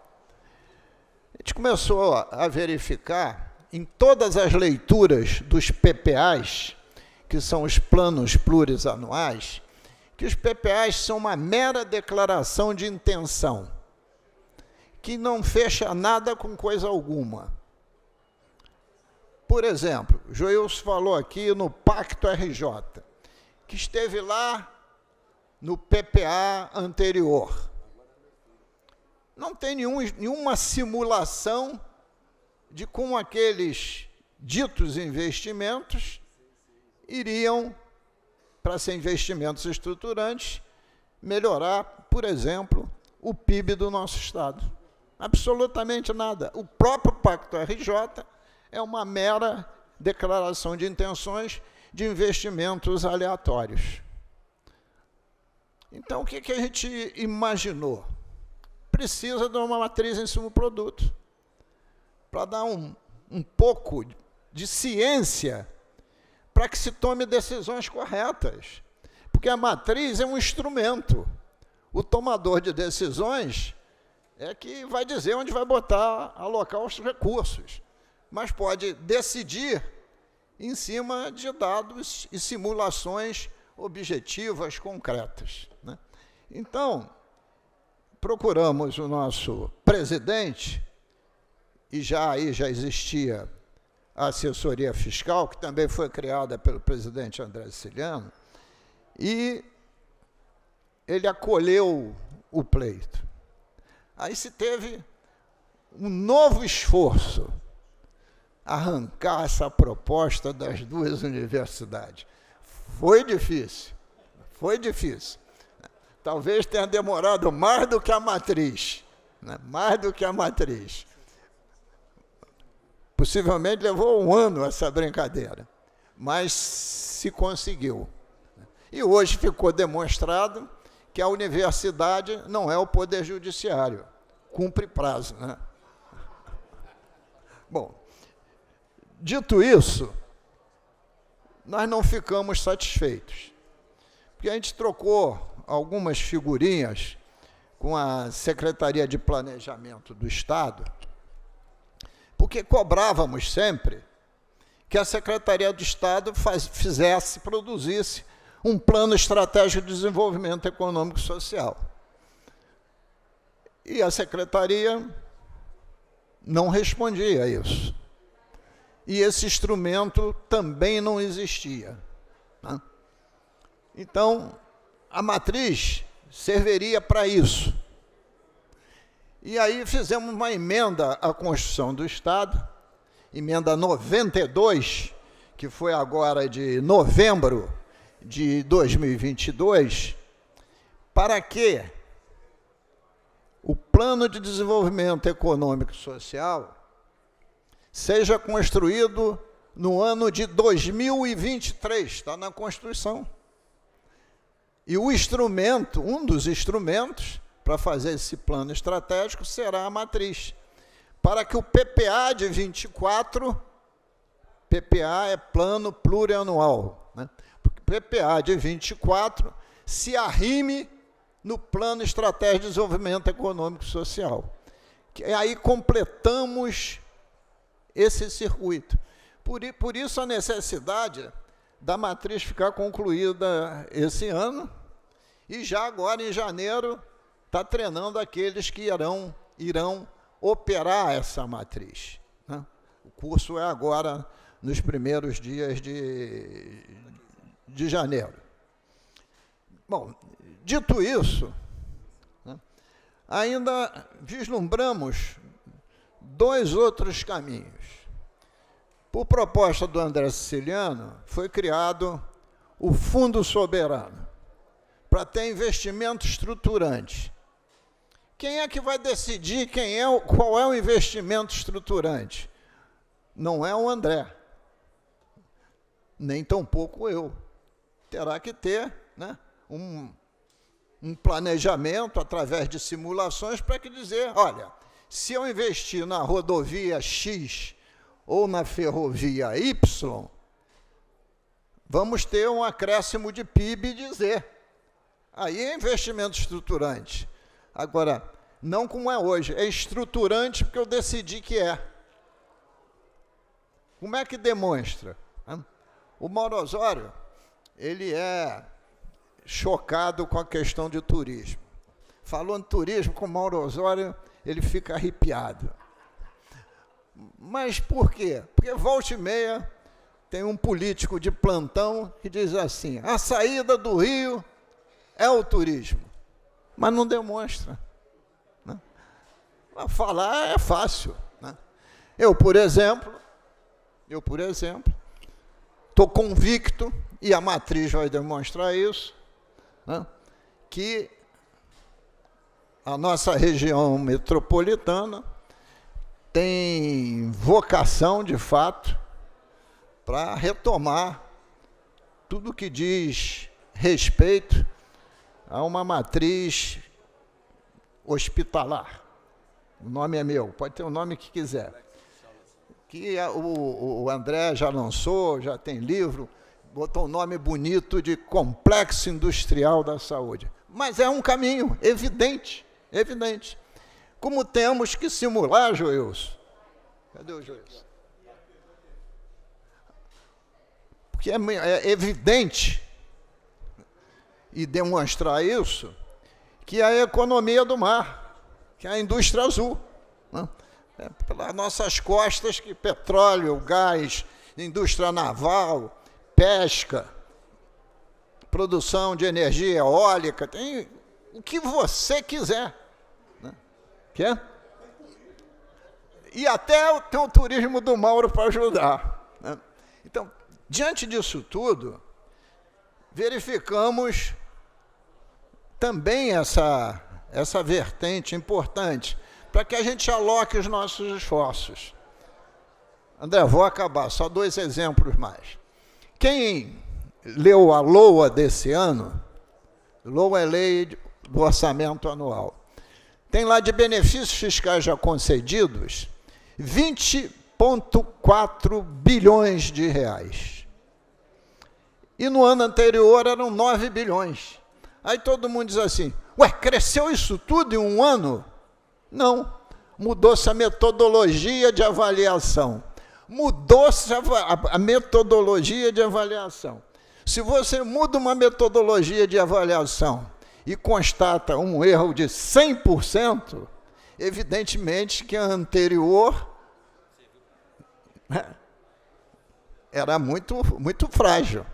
A gente começou a verificar em todas as leituras dos PPAs, que são os planos plurianuais, que os PPAs são uma mera declaração de intenção, que não fecha nada com coisa alguma. Por exemplo, Joilson falou aqui no Pacto RJ que esteve lá no PPA anterior. Não tem nenhum, nenhuma simulação de como aqueles ditos investimentos iriam, para ser investimentos estruturantes, melhorar, por exemplo, o PIB do nosso Estado. Absolutamente nada. O próprio Pacto RJ é uma mera declaração de intenções de investimentos aleatórios. Então, o que, que a gente imaginou? Precisa de uma matriz em do produto para dar um, um pouco de ciência para que se tome decisões corretas. Porque a matriz é um instrumento. O tomador de decisões é que vai dizer onde vai botar, alocar os recursos, mas pode decidir em cima de dados e simulações objetivas concretas. Né? Então, procuramos o nosso presidente, e já aí já existia a assessoria fiscal, que também foi criada pelo presidente André Siciliano, e ele acolheu o pleito. Aí se teve um novo esforço arrancar essa proposta das duas universidades. Foi difícil, foi difícil. Talvez tenha demorado mais do que a matriz, né? mais do que a matriz. Possivelmente levou um ano essa brincadeira, mas se conseguiu. Né? E hoje ficou demonstrado que a universidade não é o poder judiciário, cumpre prazo. Né? Bom, Dito isso, nós não ficamos satisfeitos. Porque a gente trocou algumas figurinhas com a Secretaria de Planejamento do Estado, porque cobrávamos sempre que a Secretaria do Estado faz, fizesse, produzisse um plano estratégico de desenvolvimento econômico e social. E a secretaria não respondia a isso e esse instrumento também não existia. Né? Então, a matriz serviria para isso. E aí fizemos uma emenda à Constituição do Estado, emenda 92, que foi agora de novembro de 2022, para que o Plano de Desenvolvimento Econômico e Social seja construído no ano de 2023, está na Constituição. E o instrumento, um dos instrumentos para fazer esse plano estratégico será a matriz, para que o PPA de 24, PPA é plano plurianual, né? PPA de 24 se arrime no plano estratégico de desenvolvimento econômico e social. Que aí completamos esse circuito. Por, por isso a necessidade da matriz ficar concluída esse ano e já agora em janeiro está treinando aqueles que irão, irão operar essa matriz. Né? O curso é agora nos primeiros dias de, de janeiro. Bom, dito isso, né, ainda vislumbramos dois outros caminhos. Por proposta do André Siciliano, foi criado o Fundo Soberano para ter investimento estruturante. Quem é que vai decidir quem é, qual é o investimento estruturante? Não é o André, nem tampouco eu. Terá que ter né, um, um planejamento através de simulações para que dizer, olha, se eu investir na rodovia X ou na ferrovia Y, vamos ter um acréscimo de PIB de dizer. Aí é investimento estruturante. Agora, não como é hoje, é estruturante porque eu decidi que é. Como é que demonstra? O Mauro Osório, ele é chocado com a questão de turismo. Falando turismo com o Mauro Osório, ele fica arrepiado. Mas por quê? Porque volta e meia tem um político de plantão que diz assim: a saída do Rio é o turismo, mas não demonstra. Né? Falar é fácil. Né? Eu, por exemplo, eu, por exemplo, estou convicto, e a matriz vai demonstrar isso, né? que a nossa região metropolitana tem vocação, de fato, para retomar tudo que diz respeito a uma matriz hospitalar. O nome é meu, pode ter o nome que quiser. Que o, o André já lançou, já tem livro, botou um nome bonito de Complexo Industrial da Saúde. Mas é um caminho evidente Evidente. Como temos que simular, Joelso? Cadê o Joelso? Porque é, é evidente e demonstrar isso que é a economia do mar, que é a indústria azul. Né? É pelas nossas costas que petróleo, gás, indústria naval, pesca, produção de energia eólica, tem o que você quiser. Que E até tem o turismo do Mauro para ajudar. Né? Então, diante disso tudo, verificamos também essa, essa vertente importante para que a gente aloque os nossos esforços. André, vou acabar, só dois exemplos mais. Quem leu a LOA desse ano, LOA é Lei do Orçamento Anual, tem lá de benefícios fiscais já concedidos 20,4 bilhões de reais. E no ano anterior eram 9 bilhões. Aí todo mundo diz assim: ué, cresceu isso tudo em um ano? Não. Mudou-se a metodologia de avaliação. Mudou-se a, a, a metodologia de avaliação. Se você muda uma metodologia de avaliação e constata um erro de 100%, evidentemente que a anterior né, era muito, muito frágil.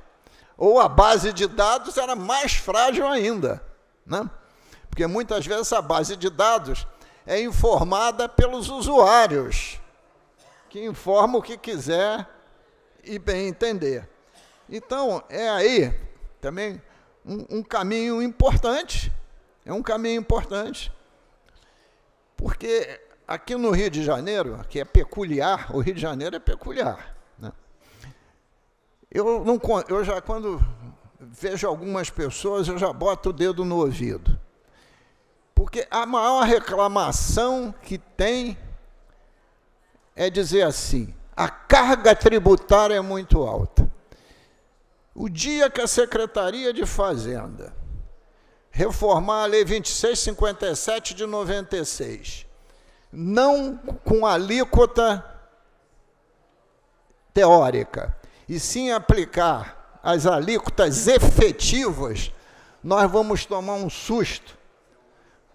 Ou a base de dados era mais frágil ainda. Né? Porque muitas vezes a base de dados é informada pelos usuários, que informam o que quiser e bem entender. Então, é aí também um, um caminho importante. É um caminho importante. Porque aqui no Rio de Janeiro, que é peculiar, o Rio de Janeiro é peculiar. Né? Eu, não, eu já, quando vejo algumas pessoas, eu já boto o dedo no ouvido. Porque a maior reclamação que tem é dizer assim: a carga tributária é muito alta. O dia que a Secretaria de Fazenda reformar a Lei 2657 de 96, não com alíquota teórica, e sim aplicar as alíquotas efetivas, nós vamos tomar um susto.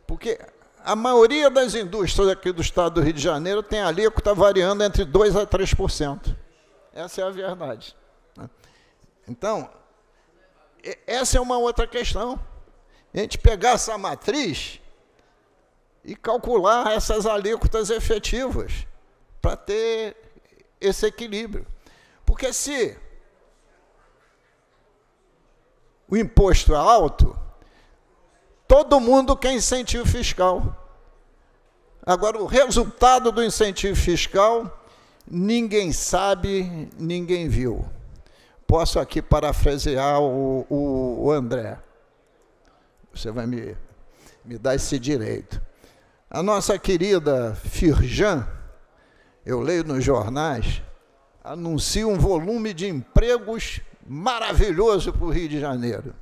Porque a maioria das indústrias aqui do estado do Rio de Janeiro tem alíquota variando entre 2% a 3%. Essa é a verdade. Então, essa é uma outra questão. A gente pegar essa matriz e calcular essas alíquotas efetivas para ter esse equilíbrio. Porque se o imposto é alto, todo mundo quer incentivo fiscal. Agora, o resultado do incentivo fiscal, ninguém sabe, ninguém viu posso aqui parafrasear o, o, o André. Você vai me, me dar esse direito. A nossa querida Firjan, eu leio nos jornais, anuncia um volume de empregos maravilhoso para o Rio de Janeiro.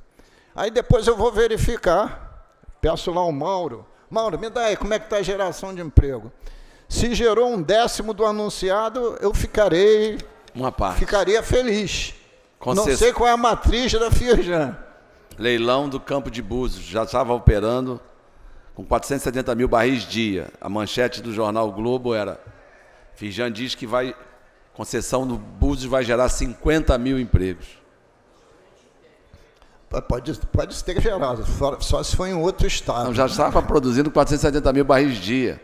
Aí depois eu vou verificar, peço lá ao Mauro, Mauro, me dá aí como é que está a geração de emprego. Se gerou um décimo do anunciado, eu ficarei. Uma parte. Ficaria feliz. Concess... Não sei qual é a matriz da Fijan. Leilão do campo de Búzios, já estava operando com 470 mil barris dia. A manchete do jornal Globo era: Fijan diz que vai concessão do Búzios vai gerar 50 mil empregos. Pode, pode ter gerado, só se foi em outro estado. Não, já estava produzindo 470 mil barris dia.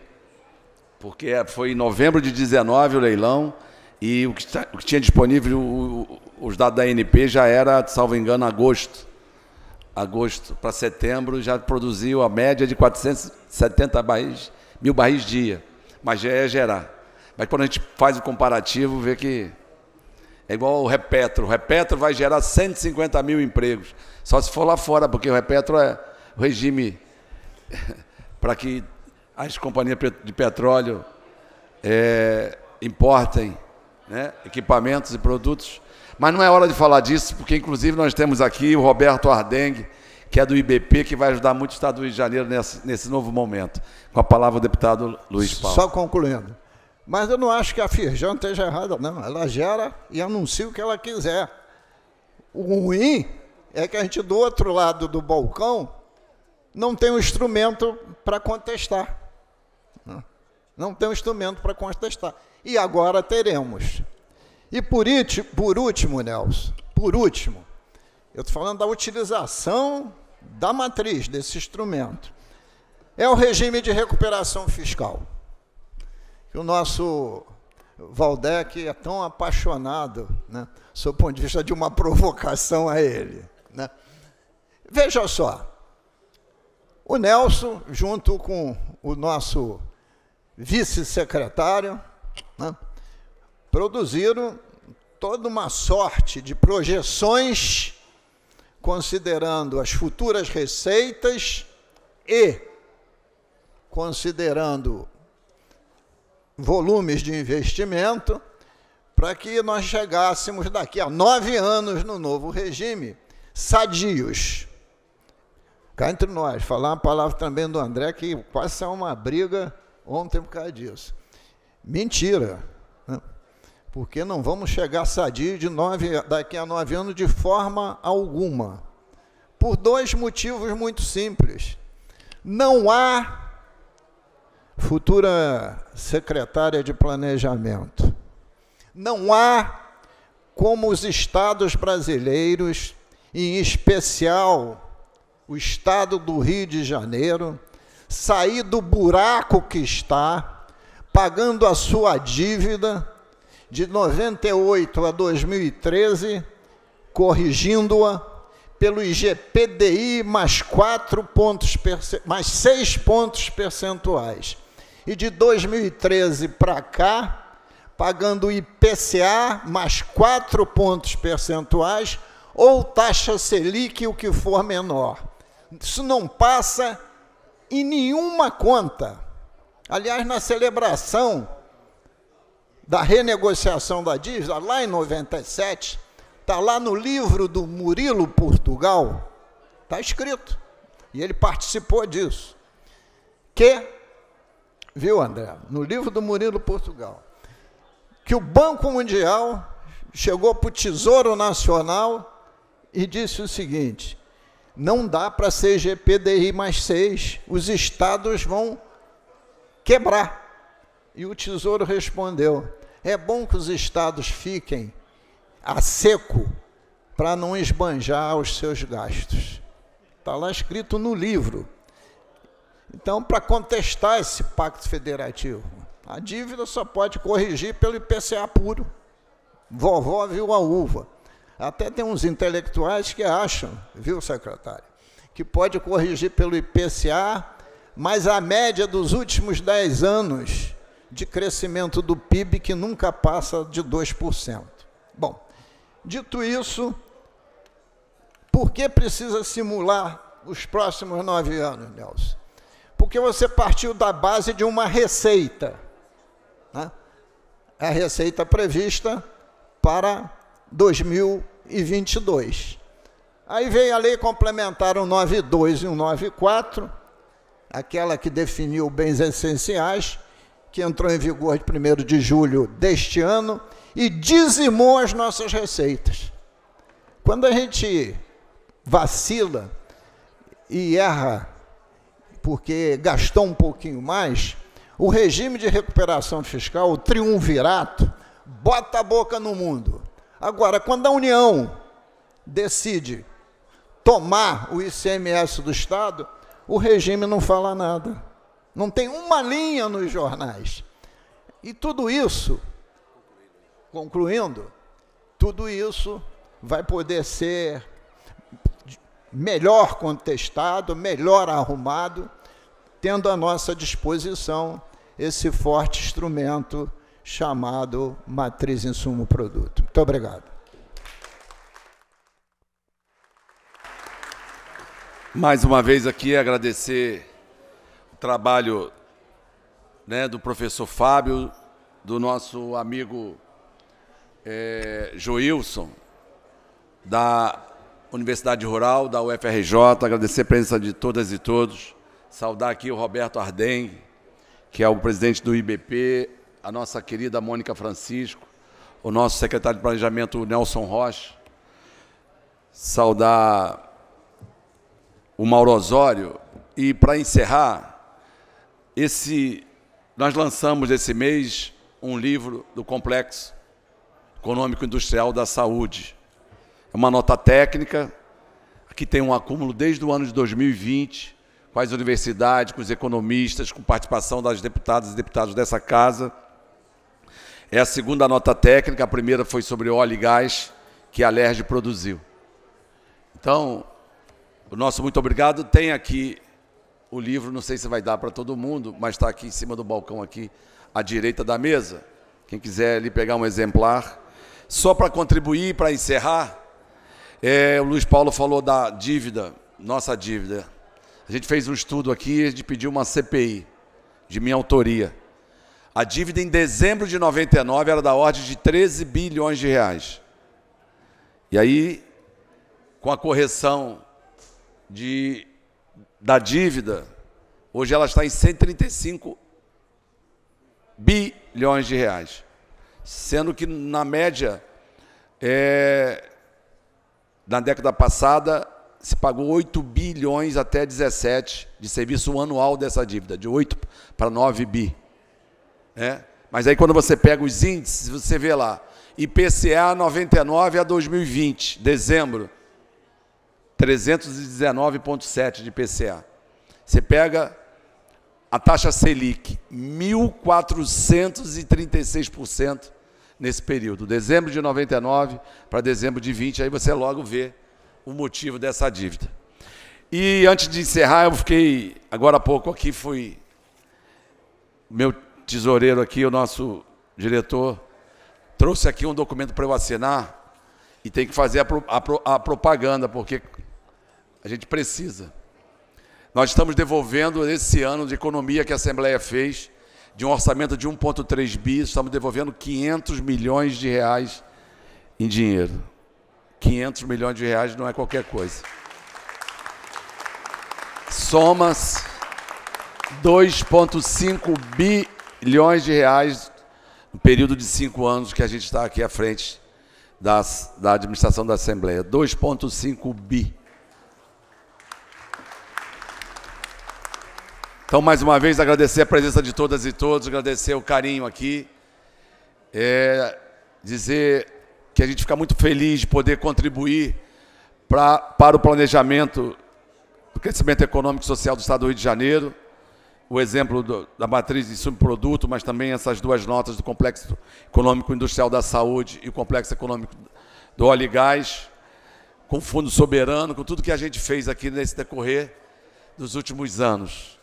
Porque foi em novembro de 19 o leilão, e o que, o que tinha disponível, o, os dados da ANP já era, salvo engano, agosto. Agosto para setembro já produziu a média de 470 barris, mil barris dia. Mas já é gerar. Mas quando a gente faz o comparativo, vê que é igual o Repetro. O Repetro vai gerar 150 mil empregos. Só se for lá fora, porque o Repetro é o regime para que as companhias de petróleo é, importem né? equipamentos e produtos. Mas não é hora de falar disso, porque inclusive nós temos aqui o Roberto Ardengue, que é do IBP, que vai ajudar muito o Estado do Rio de Janeiro nesse, nesse novo momento. Com a palavra o deputado Luiz Paulo. Só concluindo. Mas eu não acho que a Firjan esteja errada, não. Ela gera e anuncia o que ela quiser. O ruim é que a gente, do outro lado do balcão, não tem um instrumento para contestar. Né? Não tem um instrumento para contestar e agora teremos. E por, iti, por último, Nelson, por último, eu estou falando da utilização da matriz desse instrumento. É o regime de recuperação fiscal. Que o nosso Valdec é tão apaixonado, né, sob o ponto de vista de uma provocação a ele. Né? Veja só, o Nelson, junto com o nosso vice-secretário, né, produziram toda uma sorte de projeções considerando as futuras receitas e considerando volumes de investimento para que nós chegássemos daqui a nove anos no novo regime sadios. Cá entre nós, falar uma palavra também do André, que quase é uma briga ontem por causa disso. Mentira. Né? Porque não vamos chegar sadio de nove, daqui a nove anos de forma alguma. Por dois motivos muito simples. Não há futura secretária de planejamento. Não há como os estados brasileiros, em especial o estado do Rio de Janeiro, sair do buraco que está pagando a sua dívida de 98 a 2013, corrigindo-a pelo IGPDI mais 4 pontos mais 6 pontos percentuais. E de 2013 para cá, pagando IPCA mais 4 pontos percentuais ou taxa Selic, o que for menor. Isso não passa em nenhuma conta. Aliás, na celebração da renegociação da dívida, lá em 97, está lá no livro do Murilo Portugal, está escrito, e ele participou disso, que, viu, André, no livro do Murilo Portugal, que o Banco Mundial chegou para o Tesouro Nacional e disse o seguinte: não dá para ser GPDI mais 6, os estados vão quebrar. E o tesouro respondeu: É bom que os estados fiquem a seco para não esbanjar os seus gastos. Está lá escrito no livro. Então, para contestar esse pacto federativo, a dívida só pode corrigir pelo IPCA puro. Vovó viu a uva. Até tem uns intelectuais que acham, viu, secretário, que pode corrigir pelo IPCA mas a média dos últimos 10 anos de crescimento do PIB que nunca passa de 2%. Bom, dito isso, por que precisa simular os próximos nove anos, Nelson? Porque você partiu da base de uma receita. Né? É a receita prevista para 2022. Aí veio a lei complementar 192 e 194, aquela que definiu bens essenciais, que entrou em vigor de 1 de julho deste ano e dizimou as nossas receitas. Quando a gente vacila e erra porque gastou um pouquinho mais, o regime de recuperação fiscal, o triunvirato, bota a boca no mundo. Agora, quando a União decide tomar o ICMS do Estado, o regime não fala nada. Não tem uma linha nos jornais. E tudo isso, concluindo, tudo isso vai poder ser melhor contestado, melhor arrumado, tendo à nossa disposição esse forte instrumento chamado matriz insumo produto. Muito obrigado. Mais uma vez aqui agradecer o trabalho né, do professor Fábio, do nosso amigo é, Joilson, da Universidade Rural, da UFRJ, agradecer a presença de todas e todos, saudar aqui o Roberto Ardem, que é o presidente do IBP, a nossa querida Mônica Francisco, o nosso secretário de Planejamento Nelson Rocha, saudar o Mauro Osório. E para encerrar, esse, nós lançamos esse mês um livro do Complexo Econômico Industrial da Saúde. É uma nota técnica que tem um acúmulo desde o ano de 2020 com as universidades, com os economistas, com participação das deputadas e deputados dessa casa. É a segunda nota técnica, a primeira foi sobre óleo e gás que a LERJ produziu. Então, o nosso muito obrigado. Tem aqui o livro, não sei se vai dar para todo mundo, mas está aqui em cima do balcão, aqui à direita da mesa. Quem quiser ali pegar um exemplar. Só para contribuir, para encerrar, é, o Luiz Paulo falou da dívida, nossa dívida. A gente fez um estudo aqui, a gente pediu uma CPI, de minha autoria. A dívida em dezembro de 99 era da ordem de 13 bilhões de reais. E aí, com a correção de, da dívida, hoje ela está em 135 bilhões de reais. Sendo que, na média, é, na década passada, se pagou 8 bilhões até 17 de serviço anual dessa dívida, de 8 para 9 bi. É? Mas aí quando você pega os índices, você vê lá, IPCA 99 a 2020, dezembro, 319,7 de PCA. Você pega a taxa Selic, 1.436% nesse período, dezembro de 99 para dezembro de 20, aí você logo vê o motivo dessa dívida. E antes de encerrar, eu fiquei agora há pouco aqui, fui meu tesoureiro aqui, o nosso diretor, trouxe aqui um documento para eu assinar e tem que fazer a, a, a propaganda, porque a gente precisa. Nós estamos devolvendo esse ano de economia que a Assembleia fez, de um orçamento de 1,3 bi, estamos devolvendo 500 milhões de reais em dinheiro. 500 milhões de reais não é qualquer coisa. Somas 2,5 bilhões de reais no período de cinco anos que a gente está aqui à frente das, da administração da Assembleia. 2,5 bi. Então, mais uma vez, agradecer a presença de todas e todos, agradecer o carinho aqui, é, dizer que a gente fica muito feliz de poder contribuir pra, para o planejamento do crescimento econômico e social do Estado do Rio de Janeiro, o exemplo do, da matriz de subproduto, mas também essas duas notas do Complexo Econômico Industrial da Saúde e o Complexo Econômico do Óleo e Gás, com o Fundo Soberano, com tudo que a gente fez aqui nesse decorrer dos últimos anos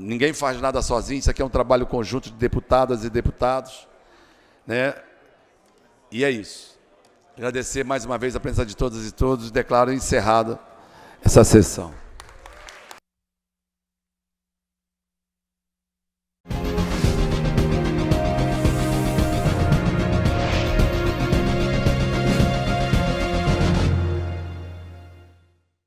ninguém faz nada sozinho, isso aqui é um trabalho conjunto de deputadas e deputados. Né? E é isso. Agradecer mais uma vez a presença de todas e todos. Declaro encerrada essa sessão.